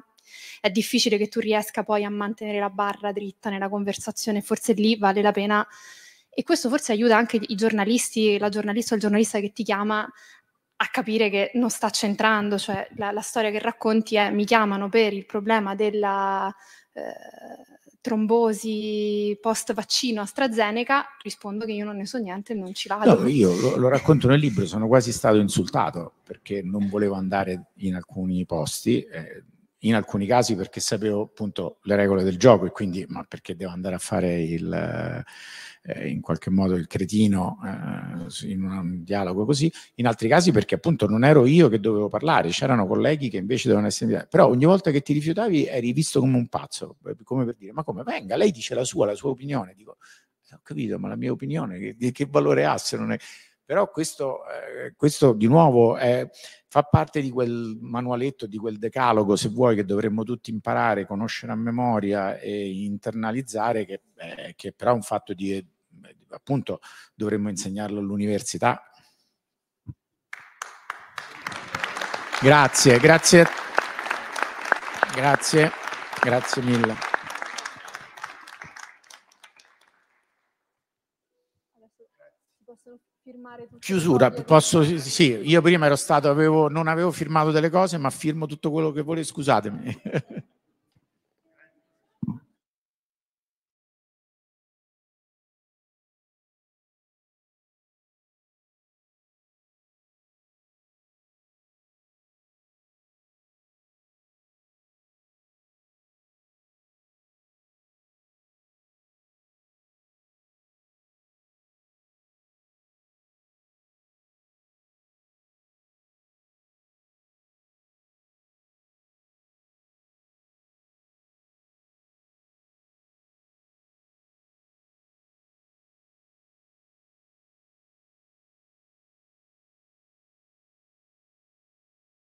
è difficile che tu riesca poi a mantenere la barra dritta nella conversazione, forse lì vale la pena. E questo forse aiuta anche i giornalisti, la giornalista o il giornalista che ti chiama a capire che non sta centrando, cioè la, la storia che racconti è mi chiamano per il problema della eh, trombosi post vaccino AstraZeneca, rispondo che io non ne so niente, non ci vado. No, io lo, lo, racconto nel libro, sono quasi stato insultato perché non volevo andare in alcuni posti, eh, in alcuni casi perché sapevo appunto le regole del gioco e quindi ma perché devo andare a fare il, eh, in qualche modo il cretino eh, in un dialogo così, in altri casi perché appunto non ero io che dovevo parlare, c'erano colleghi che invece dovevano essere inviati, però ogni volta che ti rifiutavi eri visto come un pazzo, come per dire ma come venga, lei dice la sua, la sua opinione, dico eh, ho capito ma la mia opinione che, che valore ha se non è però questo, eh, questo di nuovo è, fa parte di quel manualetto, di quel decalogo, se vuoi, che dovremmo tutti imparare, conoscere a memoria e internalizzare, che, eh, che però è un fatto di, eh, appunto, dovremmo insegnarlo all'università. Grazie, grazie, grazie, grazie mille. firmare tutto. Chiusura, posso, sì, io prima ero stato, avevo, non avevo firmato delle cose, ma firmo tutto quello che volete, scusatemi.